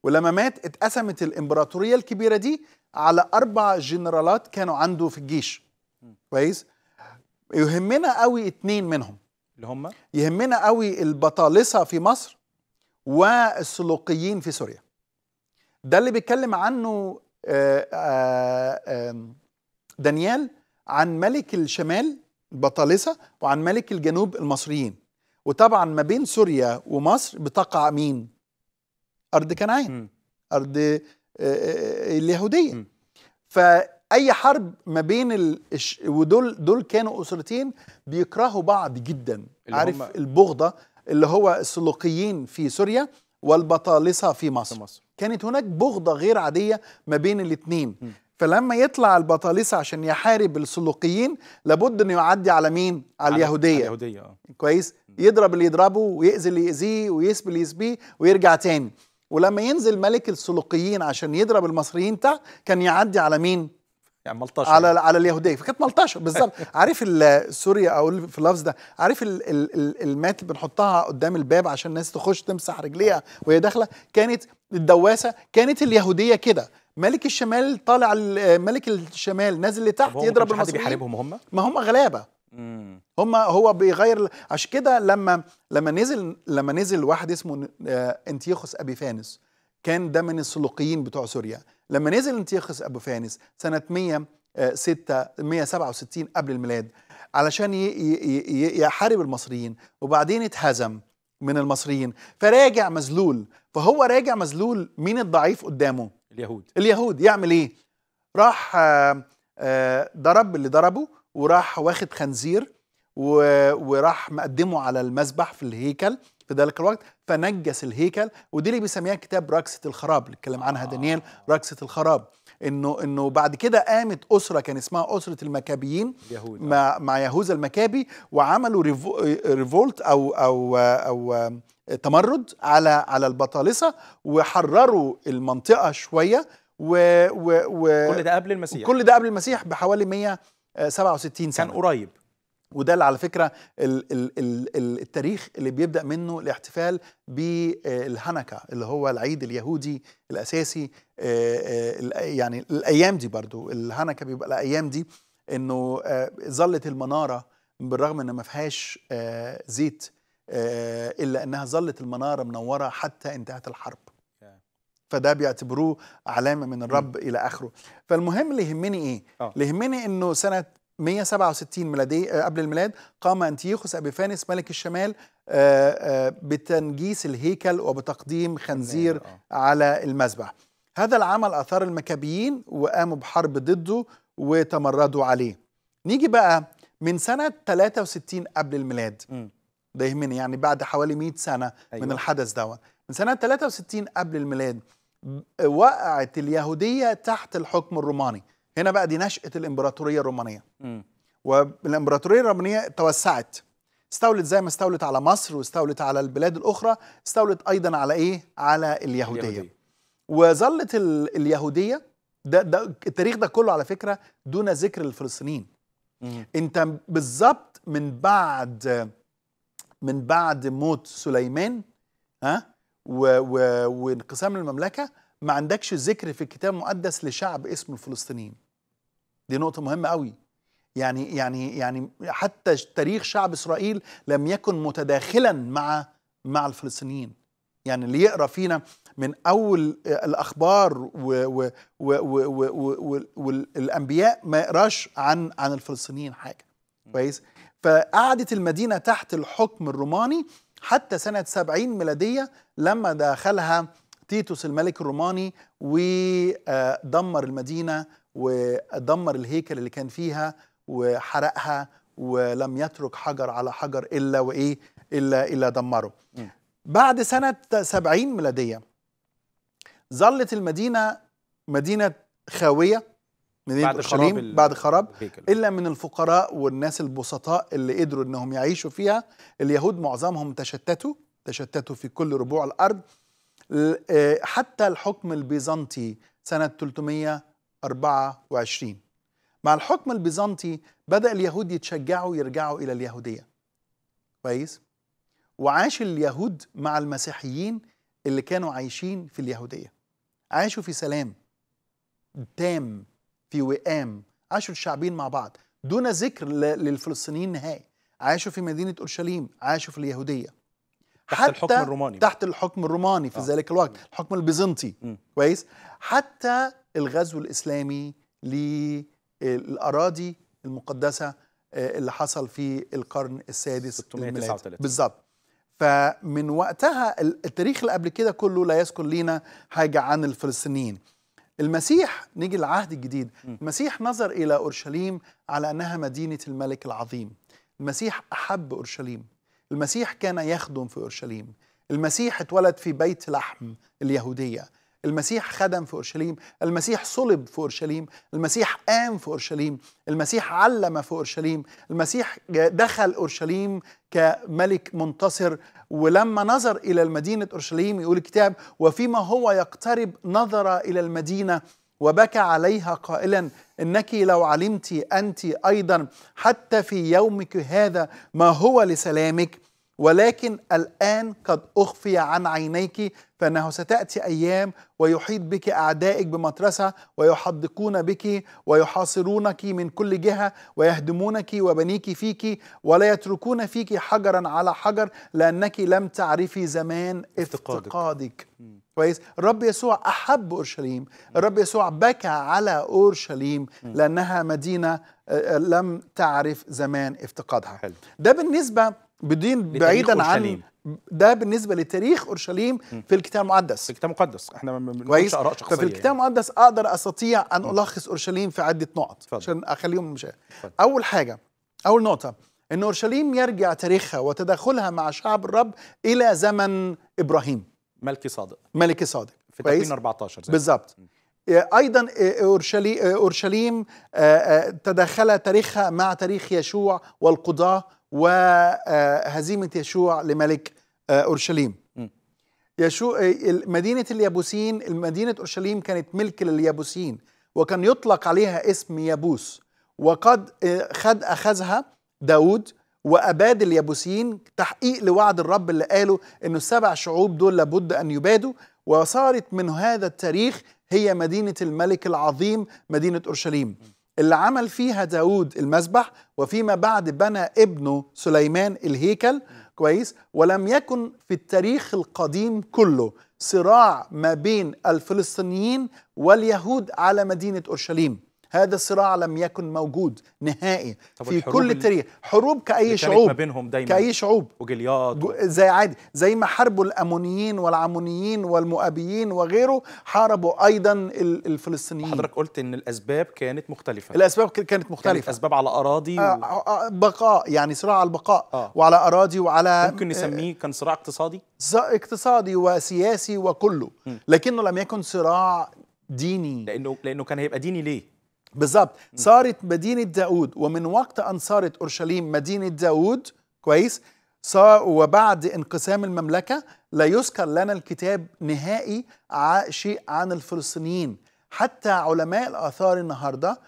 ولما مات اتقسمت الإمبراطورية الكبيرة دي على أربع جنرالات كانوا عنده في الجيش كويس؟ يهمنا قوي اتنين منهم اللي هم يهمنا قوي البطالسه في مصر والسلوقيين في سوريا ده اللي بيتكلم عنه آه، آه، دانيال عن ملك الشمال البطالسه وعن ملك الجنوب المصريين وطبعا ما بين سوريا ومصر بتقع مين ارض كنعان ارض آه، اليهوديه ف اي حرب ما بين الش... ودول دول كانوا اسرتين بيكرهوا بعض جدا عارف البغضه اللي هو السلوقيين في سوريا والبطالسه في مصر, في مصر. كانت هناك بغضه غير عاديه ما بين الاثنين فلما يطلع البطالسه عشان يحارب السلوقيين لابد انه يعدي على مين على اليهوديه على اليهوديه اه كويس يضرب اللي يضربه ويأذي اللي يأذيه ويسبي اللي يسبيه ويرجع تاني ولما ينزل ملك السلوقيين عشان يضرب المصريين تحت كان يعدي على مين يعني 18 على على اليهوديه فكانت 18 بالظبط عارف سوريا اقول في اللفظ ده عارف المات بنحطها قدام الباب عشان الناس تخش تمسح رجليها وهي داخله كانت الدواسه كانت اليهوديه كده ملك الشمال طالع ملك الشمال نازل لتحت يضرب المصريين حد بيحاربهم هم ما هم غلابه هم هو بيغير عشان كده لما لما نزل لما نزل واحد اسمه آه، ابي فانس كان ده من السلوقيين بتوع سوريا لما نزل انتيخس ابو فانس سنه 106 167 آه، قبل الميلاد علشان يحارب المصريين وبعدين اتهزم من المصريين فراجع مذلول فهو راجع مذلول مين الضعيف قدامه اليهود اليهود يعمل ايه راح آه، آه، ضرب اللي ضربه وراح واخد خنزير وراح مقدمه على المذبح في الهيكل في ذلك الوقت فنجس الهيكل ودي اللي بيسميها كتاب ركسة الخراب اللي اتكلم عنها دانيال ركسة الخراب انه انه بعد كده قامت اسره كان اسمها اسره المكابيين يهود. مع, آه. مع يهوذا المكابي وعملوا ريفولت او او او, أو تمرد على على البطالسه وحرروا المنطقه شويه و, و, و كل ده قبل المسيح كل ده قبل المسيح بحوالي 167 آه، سنه كان قريب وده اللي على فكره الـ الـ الـ التاريخ اللي بيبدا منه الاحتفال بالهانكا آه، اللي هو العيد اليهودي الاساسي آه، آه، يعني الايام دي برضو الهانكا بيبقى الايام دي انه ظلت المناره بالرغم ان ما فيهاش زيت الا انها ظلت المناره منوره حتى انتهت الحرب فده بيعتبروه علامه من الرب م. الى اخره فالمهم اللي يهمني ايه اللي يهمني انه سنه 167 ميلادي آه، قبل الميلاد قام أنتيوخوس أبيفانس ملك الشمال آه، آه، بتنجيس الهيكل وبتقديم خنزير أيوة، على المذبح هذا العمل أثار المكابيين وقاموا بحرب ضده وتمردوا عليه نيجي بقى من سنة 63 قبل الميلاد ده يهمني يعني بعد حوالي 100 سنة أيوة. من الحدث دوت من سنة 63 قبل الميلاد وقعت اليهودية تحت الحكم الروماني هنا بقى دي نشأة الإمبراطورية الرومانية م. والإمبراطورية الرومانية توسعت استولت زي ما استولت على مصر واستولت على البلاد الأخرى استولت أيضا على إيه؟ على اليهودية, اليهودية. وظلت اليهودية ده, ده التاريخ ده كله على فكرة دون ذكر الفلسطينيين م. أنت بالظبط من بعد من بعد موت سليمان ها و و وانقسام المملكة ما عندكش ذكر في الكتاب المقدس لشعب اسمه الفلسطينيين دي نقطة مهمة قوي يعني يعني يعني حتى تاريخ شعب إسرائيل لم يكن متداخلا مع مع الفلسطينيين يعني اللي يقرا فينا من اول الاخبار والانبياء ما يقراش عن عن الفلسطينيين حاجه كويس فقعدت المدينه تحت الحكم الروماني حتى سنه 70 ميلاديه لما دخلها تيتوس الملك الروماني ودمر آه، المدينه ودمر الهيكل اللي كان فيها وحرقها ولم يترك حجر على حجر الا وايه الا الا دمره بعد سنه 70 ميلاديه ظلت المدينه مدينه خاويه مدينه بعد خراب بعد خراب الا من الفقراء والناس البسطاء اللي قدروا انهم يعيشوا فيها اليهود معظمهم تشتتوا تشتتوا في كل ربوع الارض آه، حتى الحكم البيزنطي سنه 300 24 مع الحكم البيزنطي بدأ اليهود يتشجعوا يرجعوا إلى اليهودية كويس وعاش اليهود مع المسيحيين اللي كانوا عايشين في اليهودية عاشوا في سلام تام في وئام عاشوا الشعبين مع بعض دون ذكر للفلسطينيين نهائي عاشوا في مدينة أورشليم عاشوا في اليهودية تحت الحكم الروماني تحت الحكم الروماني في آه. ذلك الوقت الحكم البيزنطي كويس حتى الغزو الإسلامي للأراضي المقدسة آه، اللي حصل في القرن السادس الميلادي بالظبط فمن وقتها التاريخ اللي قبل كده كله لا يذكر لينا حاجة عن الفلسطينيين المسيح نيجي للعهد الجديد المسيح نظر إلى أورشليم على أنها مدينة الملك العظيم المسيح أحب أورشليم المسيح كان يخدم في أورشليم المسيح اتولد في بيت لحم اليهودية المسيح خدم في اورشليم المسيح صلب في اورشليم المسيح قام في اورشليم المسيح علم في اورشليم المسيح دخل اورشليم كملك منتصر ولما نظر الى المدينه اورشليم يقول الكتاب وفيما هو يقترب نظر الى المدينه وبكى عليها قائلا انك لو علمت انت ايضا حتى في يومك هذا ما هو لسلامك ولكن الآن قد أخفي عن عينيك فإنه ستأتي أيام ويحيط بك أعدائك بمطرسة ويحدقون بك ويحاصرونك من كل جهة ويهدمونك وبنيك فيك ولا يتركون فيك حجرا على حجر لأنك لم تعرفي زمان افتقادك, افتقادك. كويس الرب يسوع أحب أورشليم الرب يسوع بكى على أورشليم لأنها مدينة آه، آه، لم تعرف زمان افتقادها حلو. ده بالنسبة بدين بعيدا عن ده بالنسبه لتاريخ اورشليم في الكتاب المقدس في الكتاب المقدس احنا ما بنقولش اراء شخصيه ففي الكتاب يعني. المقدس يعني. اقدر استطيع ان الخص اورشليم في عده نقط فضل. عشان اخليهم مش اول حاجه اول نقطه ان اورشليم يرجع تاريخها وتداخلها مع شعب الرب الى زمن ابراهيم ملكي صادق ملكي صادق في تكوين 14 بالظبط ايضا إيه، إيه، اورشليم آه، آه، تداخل تاريخها مع تاريخ يشوع والقضاه وهزيمة يشوع لملك آه، أورشليم يشوع آه، مدينة اليابوسين مدينة أورشليم كانت ملك لليابوسين وكان يطلق عليها اسم يابوس وقد آه، خد أخذها داود وأباد اليابوسين تحقيق لوعد الرب اللي قاله أنه السبع شعوب دول لابد أن يبادوا وصارت من هذا التاريخ هي مدينة الملك العظيم مدينة أورشليم اللي عمل فيها داود المسبح وفيما بعد بنى ابنه سليمان الهيكل كويس ولم يكن في التاريخ القديم كله صراع ما بين الفلسطينيين واليهود على مدينة أورشليم هذا الصراع لم يكن موجود نهائي في كل التاريخ حروب كأي شعوب ما بينهم دايما كأي شعوب وجليات زي عادي زي ما حاربوا الأمونيين والعمونيين والمؤابيين وغيره حاربوا أيضا الفلسطينيين حضرتك قلت إن الأسباب كانت مختلفة الأسباب كانت مختلفة كانت أسباب على أراضي و... آه، آه، آه، بقاء يعني صراع على البقاء آه. وعلى أراضي وعلى ممكن نسميه كان صراع اقتصادي اقتصادي وسياسي وكله م. لكنه لم يكن صراع ديني لانه لانه كان هيبقى ديني ليه بالظبط صارت مدينة داود ومن وقت أن صارت أورشليم مدينة داود كويس صار وبعد انقسام المملكة لا يذكر لنا الكتاب نهائي شيء عن الفلسطينيين حتى علماء الآثار النهاردة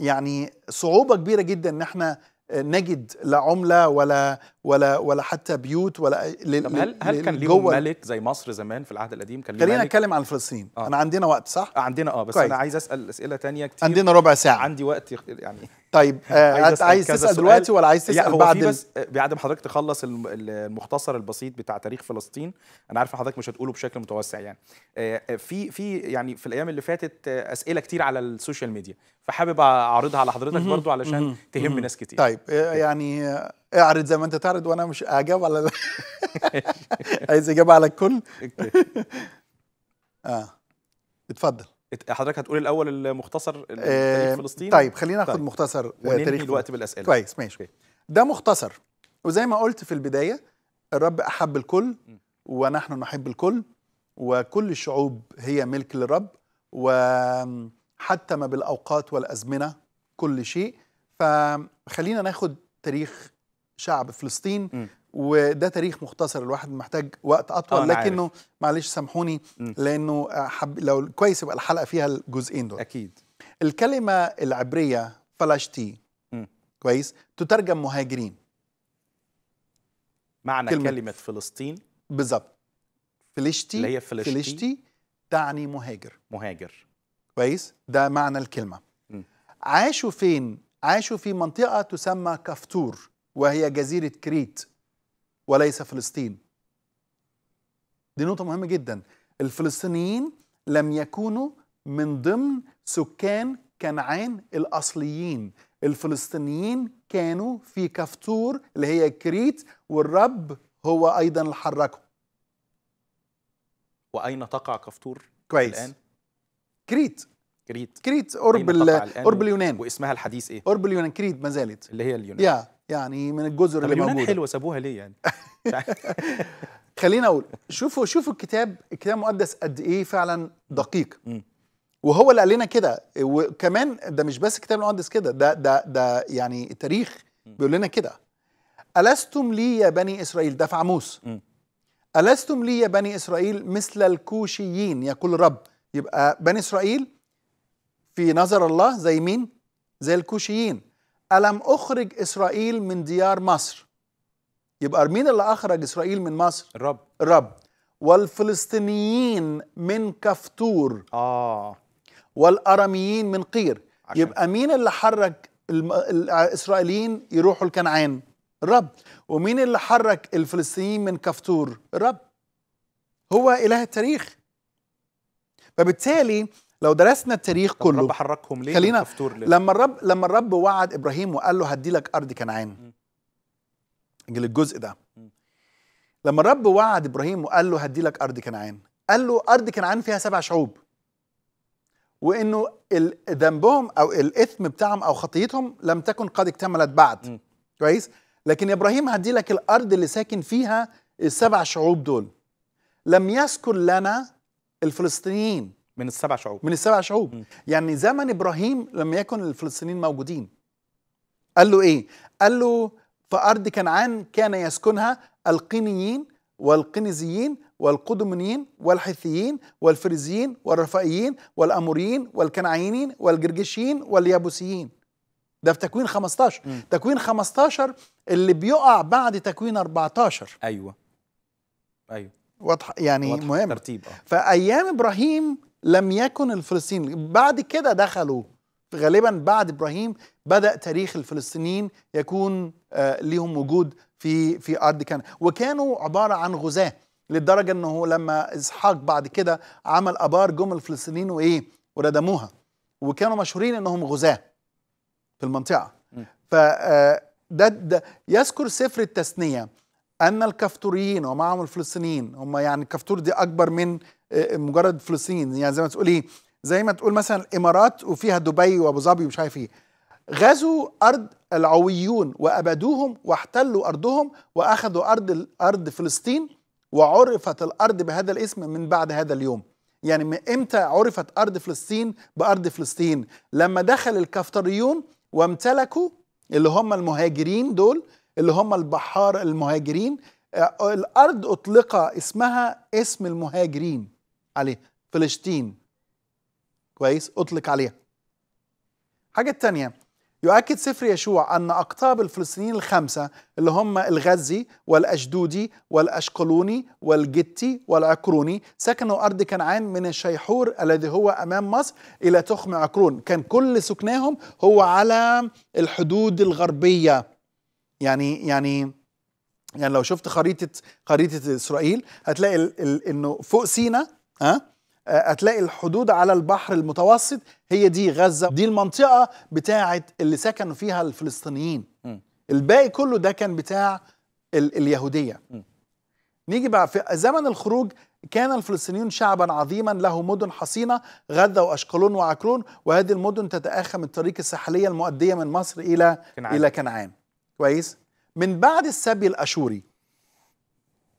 يعني صعوبة كبيرة جدا إن احنا آه، نجد لا عملة ولا ولا ولا حتى بيوت ولا طب هل هل كان ليهم ملك زي مصر زمان في العهد القديم كان خلينا نتكلم عن فلسطين آه. انا عندنا وقت صح آه، عندنا اه بس كويس. انا عايز اسال اسئله تانية كتير عندنا ربع ساعه عندي وقت يعني طيب آه، عايز, عايز تسال دلوقتي ولا عايز تسال هو بعد بس آه، بعد ما حضرتك تخلص المختصر البسيط بتاع تاريخ فلسطين انا عارف حضرتك مش هتقوله بشكل متوسع يعني في في يعني في الايام اللي فاتت اسئله كتير على السوشيال ميديا فحابب اعرضها على حضرتك برضو علشان تهم ناس كتير طيب يعني اعرض زي ما انت تعرف عارض وانا مش هجاوب على عايز اجابه على الكل اه اتفضل حضرتك هتقول الاول المختصر تاريخ آه، فلسطين طيب خلينا ناخد طيب. مختصر آه، تاريخ الوقت بالاسئله كويس ماشي ده مختصر وزي ما قلت في البدايه الرب احب الكل ونحن نحب الكل وكل الشعوب هي ملك للرب وحتى ما بالاوقات والازمنه كل شيء فخلينا ناخد تاريخ شعب فلسطين م. وده تاريخ مختصر الواحد محتاج وقت اطول آه، لكنه عارف. معلش سامحوني لانه حب لو كويس يبقى الحلقه فيها الجزئين دول اكيد الكلمه العبريه فلاشتي كويس تترجم مهاجرين معنى كلمه, كلمة فلسطين بالظبط فلشتي اللي هي فلشتي. فلشتي تعني مهاجر مهاجر كويس ده معنى الكلمه م. عاشوا فين عاشوا في منطقه تسمى كفتور وهي جزيرة كريت وليس فلسطين دي نقطة مهمة جدا الفلسطينيين لم يكونوا من ضمن سكان كنعان الأصليين الفلسطينيين كانوا في كفتور اللي هي كريت والرب هو أيضا اللي حركهم وأين تقع كفتور كويس الآن؟ كريت كريت كريت قرب قرب اليونان واسمها الحديث ايه؟ قرب اليونان كريت ما زالت اللي هي اليونان yeah. يعني من الجزر اللي موجوده حلوه سابوها ليه يعني خليني اقول شوفوا شوفوا الكتاب الكتاب المقدس قد ايه فعلا دقيق وهو اللي قال لنا كده وكمان ده مش بس الكتاب المقدس كده ده ده ده يعني التاريخ بيقول لنا كده ألستم لي يا بني إسرائيل ده في عموس ألستم لي يا بني إسرائيل مثل الكوشيين يقول الرب يبقى بني إسرائيل في نظر الله زي مين؟ زي الكوشيين ألم أخرج إسرائيل من ديار مصر يبقى مين اللي أخرج إسرائيل من مصر الرب الرب والفلسطينيين من كفتور آه والأراميين من قير عشان. يبقى مين اللي حرك الإسرائيليين يروحوا لكنعان الرب ومين اللي حرك الفلسطينيين من كفتور الرب هو إله التاريخ فبالتالي لو درسنا التاريخ كله الرب حركهم ليه خلينا ليه؟ لما الرب لما الرب وعد ابراهيم وقال له هدي لك ارض كنعان الجزء ده لما الرب وعد ابراهيم وقال له هدي لك ارض كنعان قال له ارض كنعان فيها سبع شعوب وانه ذنبهم او الاثم بتاعهم او خطيتهم لم تكن قد اكتملت بعد كويس لكن ابراهيم هدي لك الارض اللي ساكن فيها السبع شعوب دول لم يذكر لنا الفلسطينيين من السبع شعوب من السبع شعوب م. يعني زمن ابراهيم لم يكن الفلسطينيين موجودين قال له ايه قال له في ارض كنعان كان يسكنها القينيين والقنزيين والقدمنيين والحثيين والفريزيين والرفائيين والاموريين والكنعانيين والجرجشيين واليابوسيين ده في تكوين 15 م. تكوين 15 اللي بيقع بعد تكوين 14 ايوه ايوه واضح يعني واضح مهم ترتيب اه فايام ابراهيم لم يكن الفلسطينيين بعد كده دخلوا غالبا بعد ابراهيم بدا تاريخ الفلسطينيين يكون آه، ليهم وجود في في ارض كان وكانوا عباره عن غزاه لدرجه انه لما اسحاق بعد كده عمل ابار جم الفلسطينيين وايه وردموها وكانوا مشهورين انهم غزاه في المنطقه ف آه، ده, ده يذكر سفر التثنيه ان الكفتوريين ومعهم الفلسطينيين هم يعني الكفتور دي اكبر من آه، مجرد فلسطين يعني زي ما تقول ايه زي ما تقول مثلا الامارات وفيها دبي وابو ظبي ومش عارف ايه غزوا ارض العويون وابادوهم واحتلوا ارضهم واخذوا ارض ارض فلسطين وعرفت الارض بهذا الاسم من بعد هذا اليوم يعني من امتى عرفت ارض فلسطين بارض فلسطين لما دخل الكفتريون وامتلكوا اللي هم المهاجرين دول اللي هم البحار المهاجرين آه، الارض اطلق اسمها اسم المهاجرين عليه فلسطين كويس أطلق عليها حاجة تانية يؤكد سفر يشوع أن أقطاب الفلسطينيين الخمسة اللي هم الغزي والأشدودي والأشقلوني والجتي والعكروني سكنوا أرض كنعان من الشيحور الذي هو أمام مصر إلى تخم عكرون كان كل سكناهم هو على الحدود الغربية يعني يعني يعني لو شفت خريطة خريطة إسرائيل هتلاقي إنه فوق سينا ها آه، هتلاقي الحدود على البحر المتوسط هي دي غزة دي المنطقة بتاعة اللي سكنوا فيها الفلسطينيين م. الباقي كله ده كان بتاع ال اليهودية م. نيجي بقى في زمن الخروج كان الفلسطينيون شعبا عظيما له مدن حصينة غزة وأشقلون وعكرون وهذه المدن تتأخم الطريق الساحلية المؤدية من مصر إلى كنعان. إلى كنعان كويس من بعد السبي الأشوري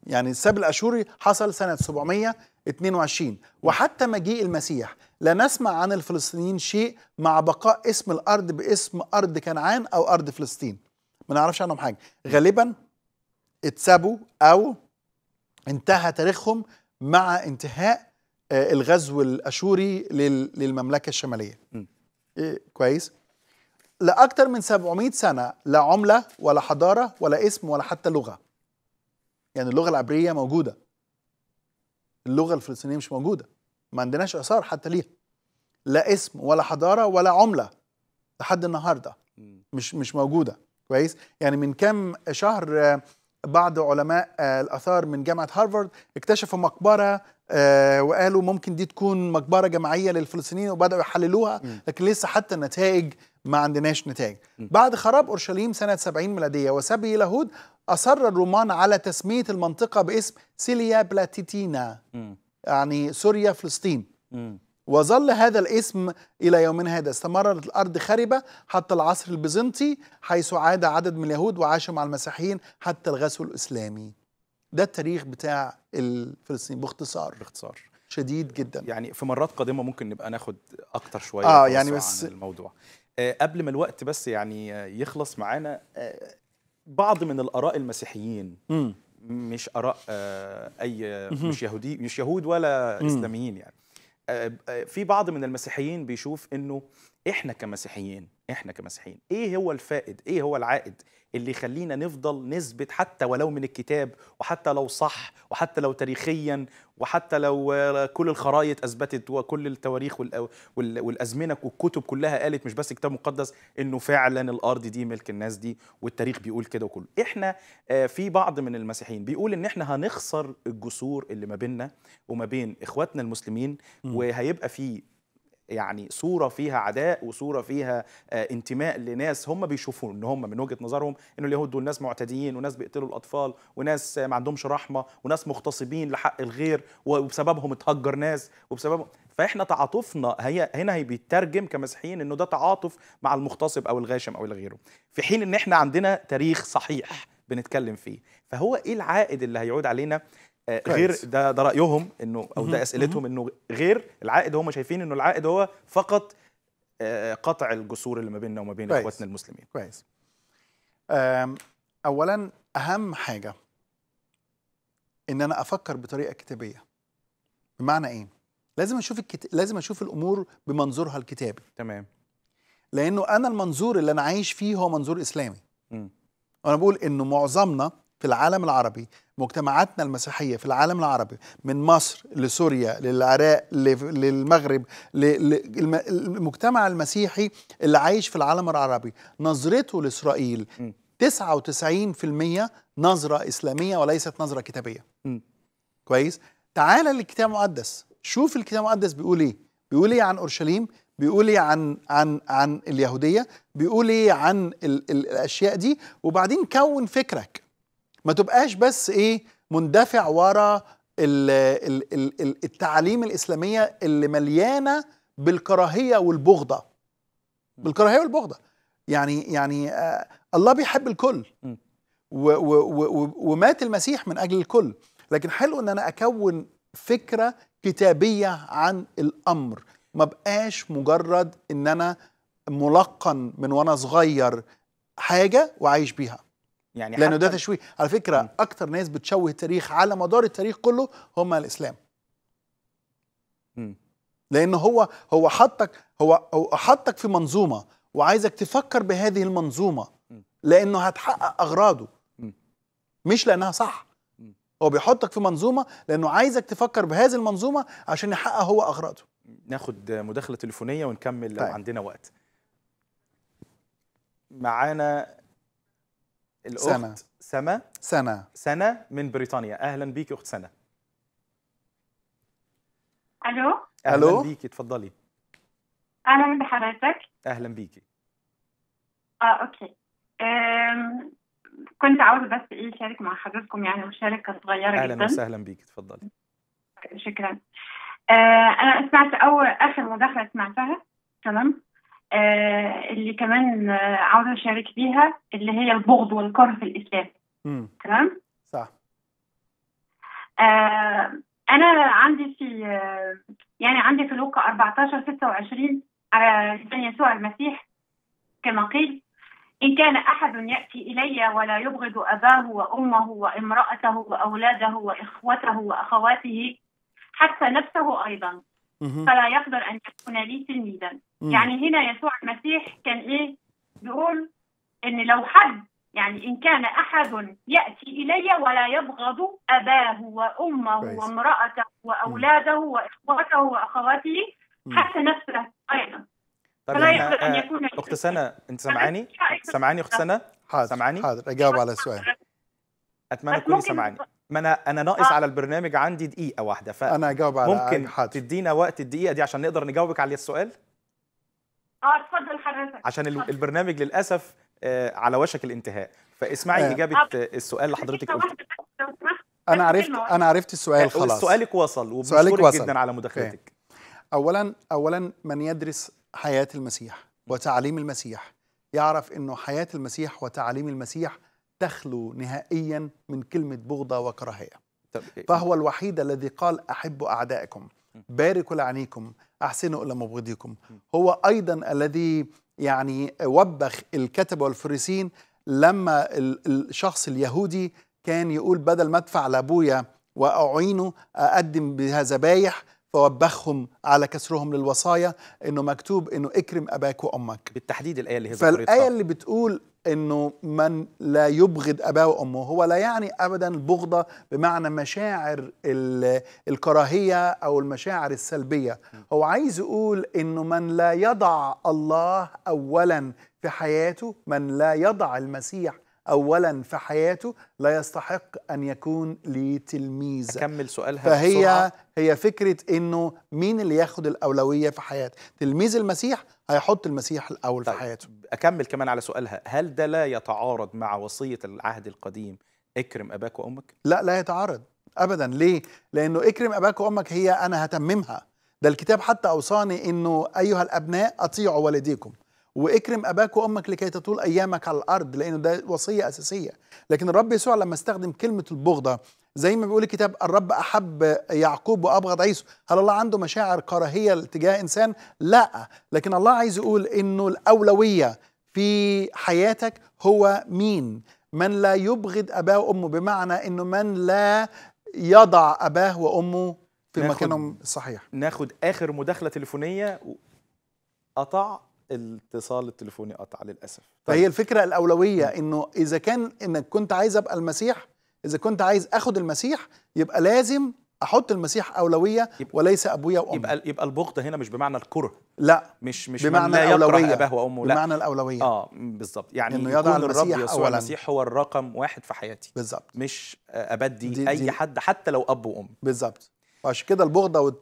يعني السبي الاشوري حصل سنه 722 وحتى مجيء المسيح لا نسمع عن الفلسطينيين شيء مع بقاء اسم الارض باسم ارض كنعان او ارض فلسطين ما نعرفش عنهم حاجه غالبا اتسابوا او انتهى تاريخهم مع انتهاء آه، الغزو الاشوري للمملكه الشماليه إيه، كويس لاكثر من 700 سنه لا عمله ولا حضاره ولا اسم ولا حتى لغه يعني اللغه العبريه موجوده اللغه الفلسطينيه مش موجوده ما عندناش اثار حتى ليها لا اسم ولا حضاره ولا عمله لحد النهارده مش مش موجوده كويس يعني من كام شهر بعض علماء آه، الاثار من جامعه هارفارد اكتشفوا مقبره آه، وقالوا ممكن دي تكون مقبره جماعيه للفلسطينيين وبداوا يحللوها لكن لسه حتى النتائج ما عندناش نتائج بعد خراب اورشليم سنه 70 ميلاديه وسبي لاهود اصر الرومان على تسميه المنطقه باسم سيليا بلاتيتينا يعني سوريا فلسطين وظل هذا الاسم إلى يومنا هذا استمرت الأرض خربة حتى العصر البيزنطي حيث عاد عدد من اليهود وعاشوا مع المسيحيين حتى الغزو الإسلامي ده التاريخ بتاع الفلسطينيين باختصار باختصار شديد جدا يعني في مرات قادمة ممكن نبقى ناخد أكتر شوية آه يعني بس عن الموضوع آه قبل ما الوقت بس يعني يخلص معانا آه بعض من الآراء المسيحيين م. مش آراء آه أي م -م. مش يهودي مش يهود ولا إسلاميين يعني في بعض من المسيحيين بيشوف انه احنا كمسيحيين احنا كمسيحيين ايه هو الفائد ايه هو العائد اللي يخلينا نفضل نثبت حتى ولو من الكتاب وحتى لو صح وحتى لو تاريخيا وحتى لو كل الخرايط اثبتت وكل التواريخ والازمنه والكتب كلها قالت مش بس كتاب مقدس انه فعلا الارض دي ملك الناس دي والتاريخ بيقول كده وكله احنا آه، في بعض من المسيحيين بيقول ان احنا هنخسر الجسور اللي ما بيننا وما بين اخواتنا المسلمين وهيبقى في يعني صوره فيها عداء وصوره فيها آه، انتماء لناس هم بيشوفون ان هم من وجهه نظرهم ان اليهود دول ناس معتدين وناس بيقتلوا الاطفال وناس ما عندهمش رحمه وناس مغتصبين لحق الغير وبسببهم اتهجر ناس وبسببهم فاحنا تعاطفنا هي هنا هي بيترجم كمسيحيين انه ده تعاطف مع المغتصب او الغاشم او غيره في حين ان احنا عندنا تاريخ صحيح بنتكلم فيه فهو ايه العائد اللي هيعود علينا غير ده ده رايهم انه او ده اسئلتهم انه غير العائد هم شايفين انه العائد هو فقط آه، قطع الجسور اللي ما بيننا وما بين اخواتنا المسلمين كويس اولا اهم حاجه ان انا افكر بطريقه كتابيه بمعنى ايه لازم اشوف الكت... لازم اشوف الامور بمنظورها الكتابي تمام لانه انا المنظور اللي انا عايش فيه هو منظور اسلامي م. وانا بقول انه معظمنا في العالم العربي مجتمعاتنا المسيحية في العالم العربي من مصر لسوريا للعراق للمغرب للمجتمع المسيحي اللي عايش في العالم العربي نظرته لإسرائيل 99% نظرة إسلامية وليست نظرة كتابية كويس تعال للكتاب المقدس شوف الكتاب المقدس بيقول ايه بيقول ايه عن اورشليم بيقول ايه عن عن عن اليهوديه بيقول ايه عن ال ال الاشياء دي وبعدين كون فكرك ما تبقاش بس ايه مندفع ورا التعاليم الاسلاميه اللي مليانه بالكراهيه والبغضه بالكراهيه والبغضه يعني يعني آه، الله بيحب الكل ومات المسيح من اجل الكل لكن حلو ان انا اكون فكره كتابيه عن الامر ما بقاش مجرد ان انا ملقن من وانا صغير حاجه وعايش بيها يعني لانه ده تشويه على فكره م. اكتر ناس بتشوه التاريخ على مدار التاريخ كله هم الاسلام م. لان هو هو حطك هو هو حطك في منظومه وعايزك تفكر بهذه المنظومه م. لانه هتحقق اغراضه م. مش لانها صح م. هو بيحطك في منظومه لانه عايزك تفكر بهذه المنظومه عشان يحقق هو اغراضه ناخد مداخله تليفونيه ونكمل طيب. لو عندنا وقت معانا الأخت سنة سما سنة سنة من بريطانيا أهلا بيكي أخت سنة ألو أهلا بيكي تفضلي أهلا بحضرتك أهلا بيكي آه أوكي أم... كنت عاوزة بس إيه أشارك مع حضرتكم يعني مشاركة صغيرة أهلا جدا أهلا وسهلا بيكي تفضلي شكرا آه أنا سمعت أول آخر مداخلة سمعتها تمام آه، اللي كمان آه، عاوزه اشارك بيها اللي هي البغض والكره في الاسلام تمام صح آه انا عندي في آه، يعني عندي في لوقا 14 26 على سيدنا يسوع المسيح كما قيل إن كان أحد يأتي إلي ولا يبغض أباه وأمه وامرأته وأولاده وإخوته وأخواته حتى نفسه أيضا فلا يقدر أن يكون لي تلميذا يعني هنا يسوع المسيح كان إيه بيقول إن لو حد يعني إن كان أحد يأتي إلي ولا يبغض أباه وأمه وامرأته وأولاده وإخوته وأخواته حتى نفسه أيضا طيب فلا يقدر أن يكون أخت سنة أنت سامعاني؟ سامعاني أخت سنة؟ حاضر سامعاني؟ حاضر أجاوب على السؤال أتمنى تكوني سامعاني ما انا انا ناقص آه. على البرنامج عندي دقيقه واحده انا اجاوب على ممكن تدينا وقت الدقيقه دي عشان نقدر نجاوبك على السؤال اه اتفضل حضرتك عشان اتفضل. البرنامج للاسف آه على وشك الانتهاء فاسمعي آه. اجابه آه. السؤال اللي حضرتك قلت انا عرفت انا عرفت السؤال آه، خلاص سؤالك وصل وبشكرك جدا على مداخلتك آه. اولا اولا من يدرس حياه المسيح وتعليم المسيح يعرف انه حياه المسيح وتعليم المسيح تخلو نهائيا من كلمة بغضة وكراهية إيه؟ فهو الوحيد الذي قال أحبوا أعدائكم باركوا لعنيكم أحسنوا إلى مبغضيكم هو أيضا الذي يعني وبخ الكتبة والفريسين لما الشخص اليهودي كان يقول بدل ما ادفع لابويا واعينه اقدم بها ذبايح فوبخهم على كسرهم للوصايا انه مكتوب انه اكرم اباك وامك بالتحديد الايه اللي هي فالايه اللي بتقول انه من لا يبغض اباه وامه هو لا يعني ابدا البغضه بمعنى مشاعر الكراهيه او المشاعر السلبيه هو عايز يقول انه من لا يضع الله اولا في حياته من لا يضع المسيح أولا في حياته لا يستحق أن يكون لتلميذ أكمل سؤالها فهي بسرعة. هي فكرة أنه مين اللي ياخد الأولوية في حياته تلميذ المسيح هيحط المسيح الأول طيب. في حياته أكمل كمان على سؤالها هل ده لا يتعارض مع وصية العهد القديم اكرم أباك وأمك؟ لا لا يتعارض أبدا ليه؟ لأنه اكرم أباك وأمك هي أنا هتممها ده الكتاب حتى أوصاني أنه أيها الأبناء أطيعوا والديكم واكرم اباك وامك لكي تطول ايامك على الارض لانه ده وصيه اساسيه لكن الرب يسوع لما استخدم كلمه البغضه زي ما بيقول الكتاب الرب احب يعقوب وابغض عيسو هل الله عنده مشاعر كراهيه تجاه انسان لا لكن الله عايز يقول انه الاولويه في حياتك هو مين من لا يبغض اباه وامه بمعنى انه من لا يضع اباه وامه في مكانهم الصحيح ناخد اخر مداخله تليفونيه قطع الاتصال التليفوني قطع للاسف طيب. فهي الفكره الاولويه انه اذا كان انك كنت عايز ابقى المسيح اذا كنت عايز اخد المسيح يبقى لازم احط المسيح اولويه يبقى وليس ابويا وامي يبقى يبقى البغض هنا مش بمعنى الكره لا مش مش بمعنى لا الاولويه اباه وامه لا بمعنى الاولويه اه بالظبط يعني انه يضع يكون الرب يسوع أولاً. المسيح هو الرقم واحد في حياتي بالظبط مش ابدي دي اي دي. حد حتى لو اب وام بالظبط وعشان كده البغضه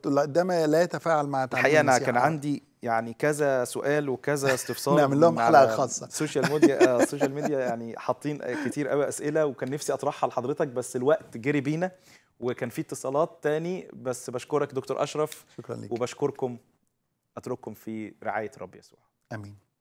ما لا يتفاعل مع الحقيقه انا كان عندي يعني كذا سؤال وكذا استفسار نعمل لهم حلقه خاصه السوشيال ميديا السوشيال ميديا يعني حاطين كتير قوي اسئله وكان نفسي اطرحها لحضرتك بس الوقت جري بينا وكان في اتصالات تاني بس بشكرك دكتور اشرف شكرا لك وبشكركم اترككم في رعايه رب يسوع امين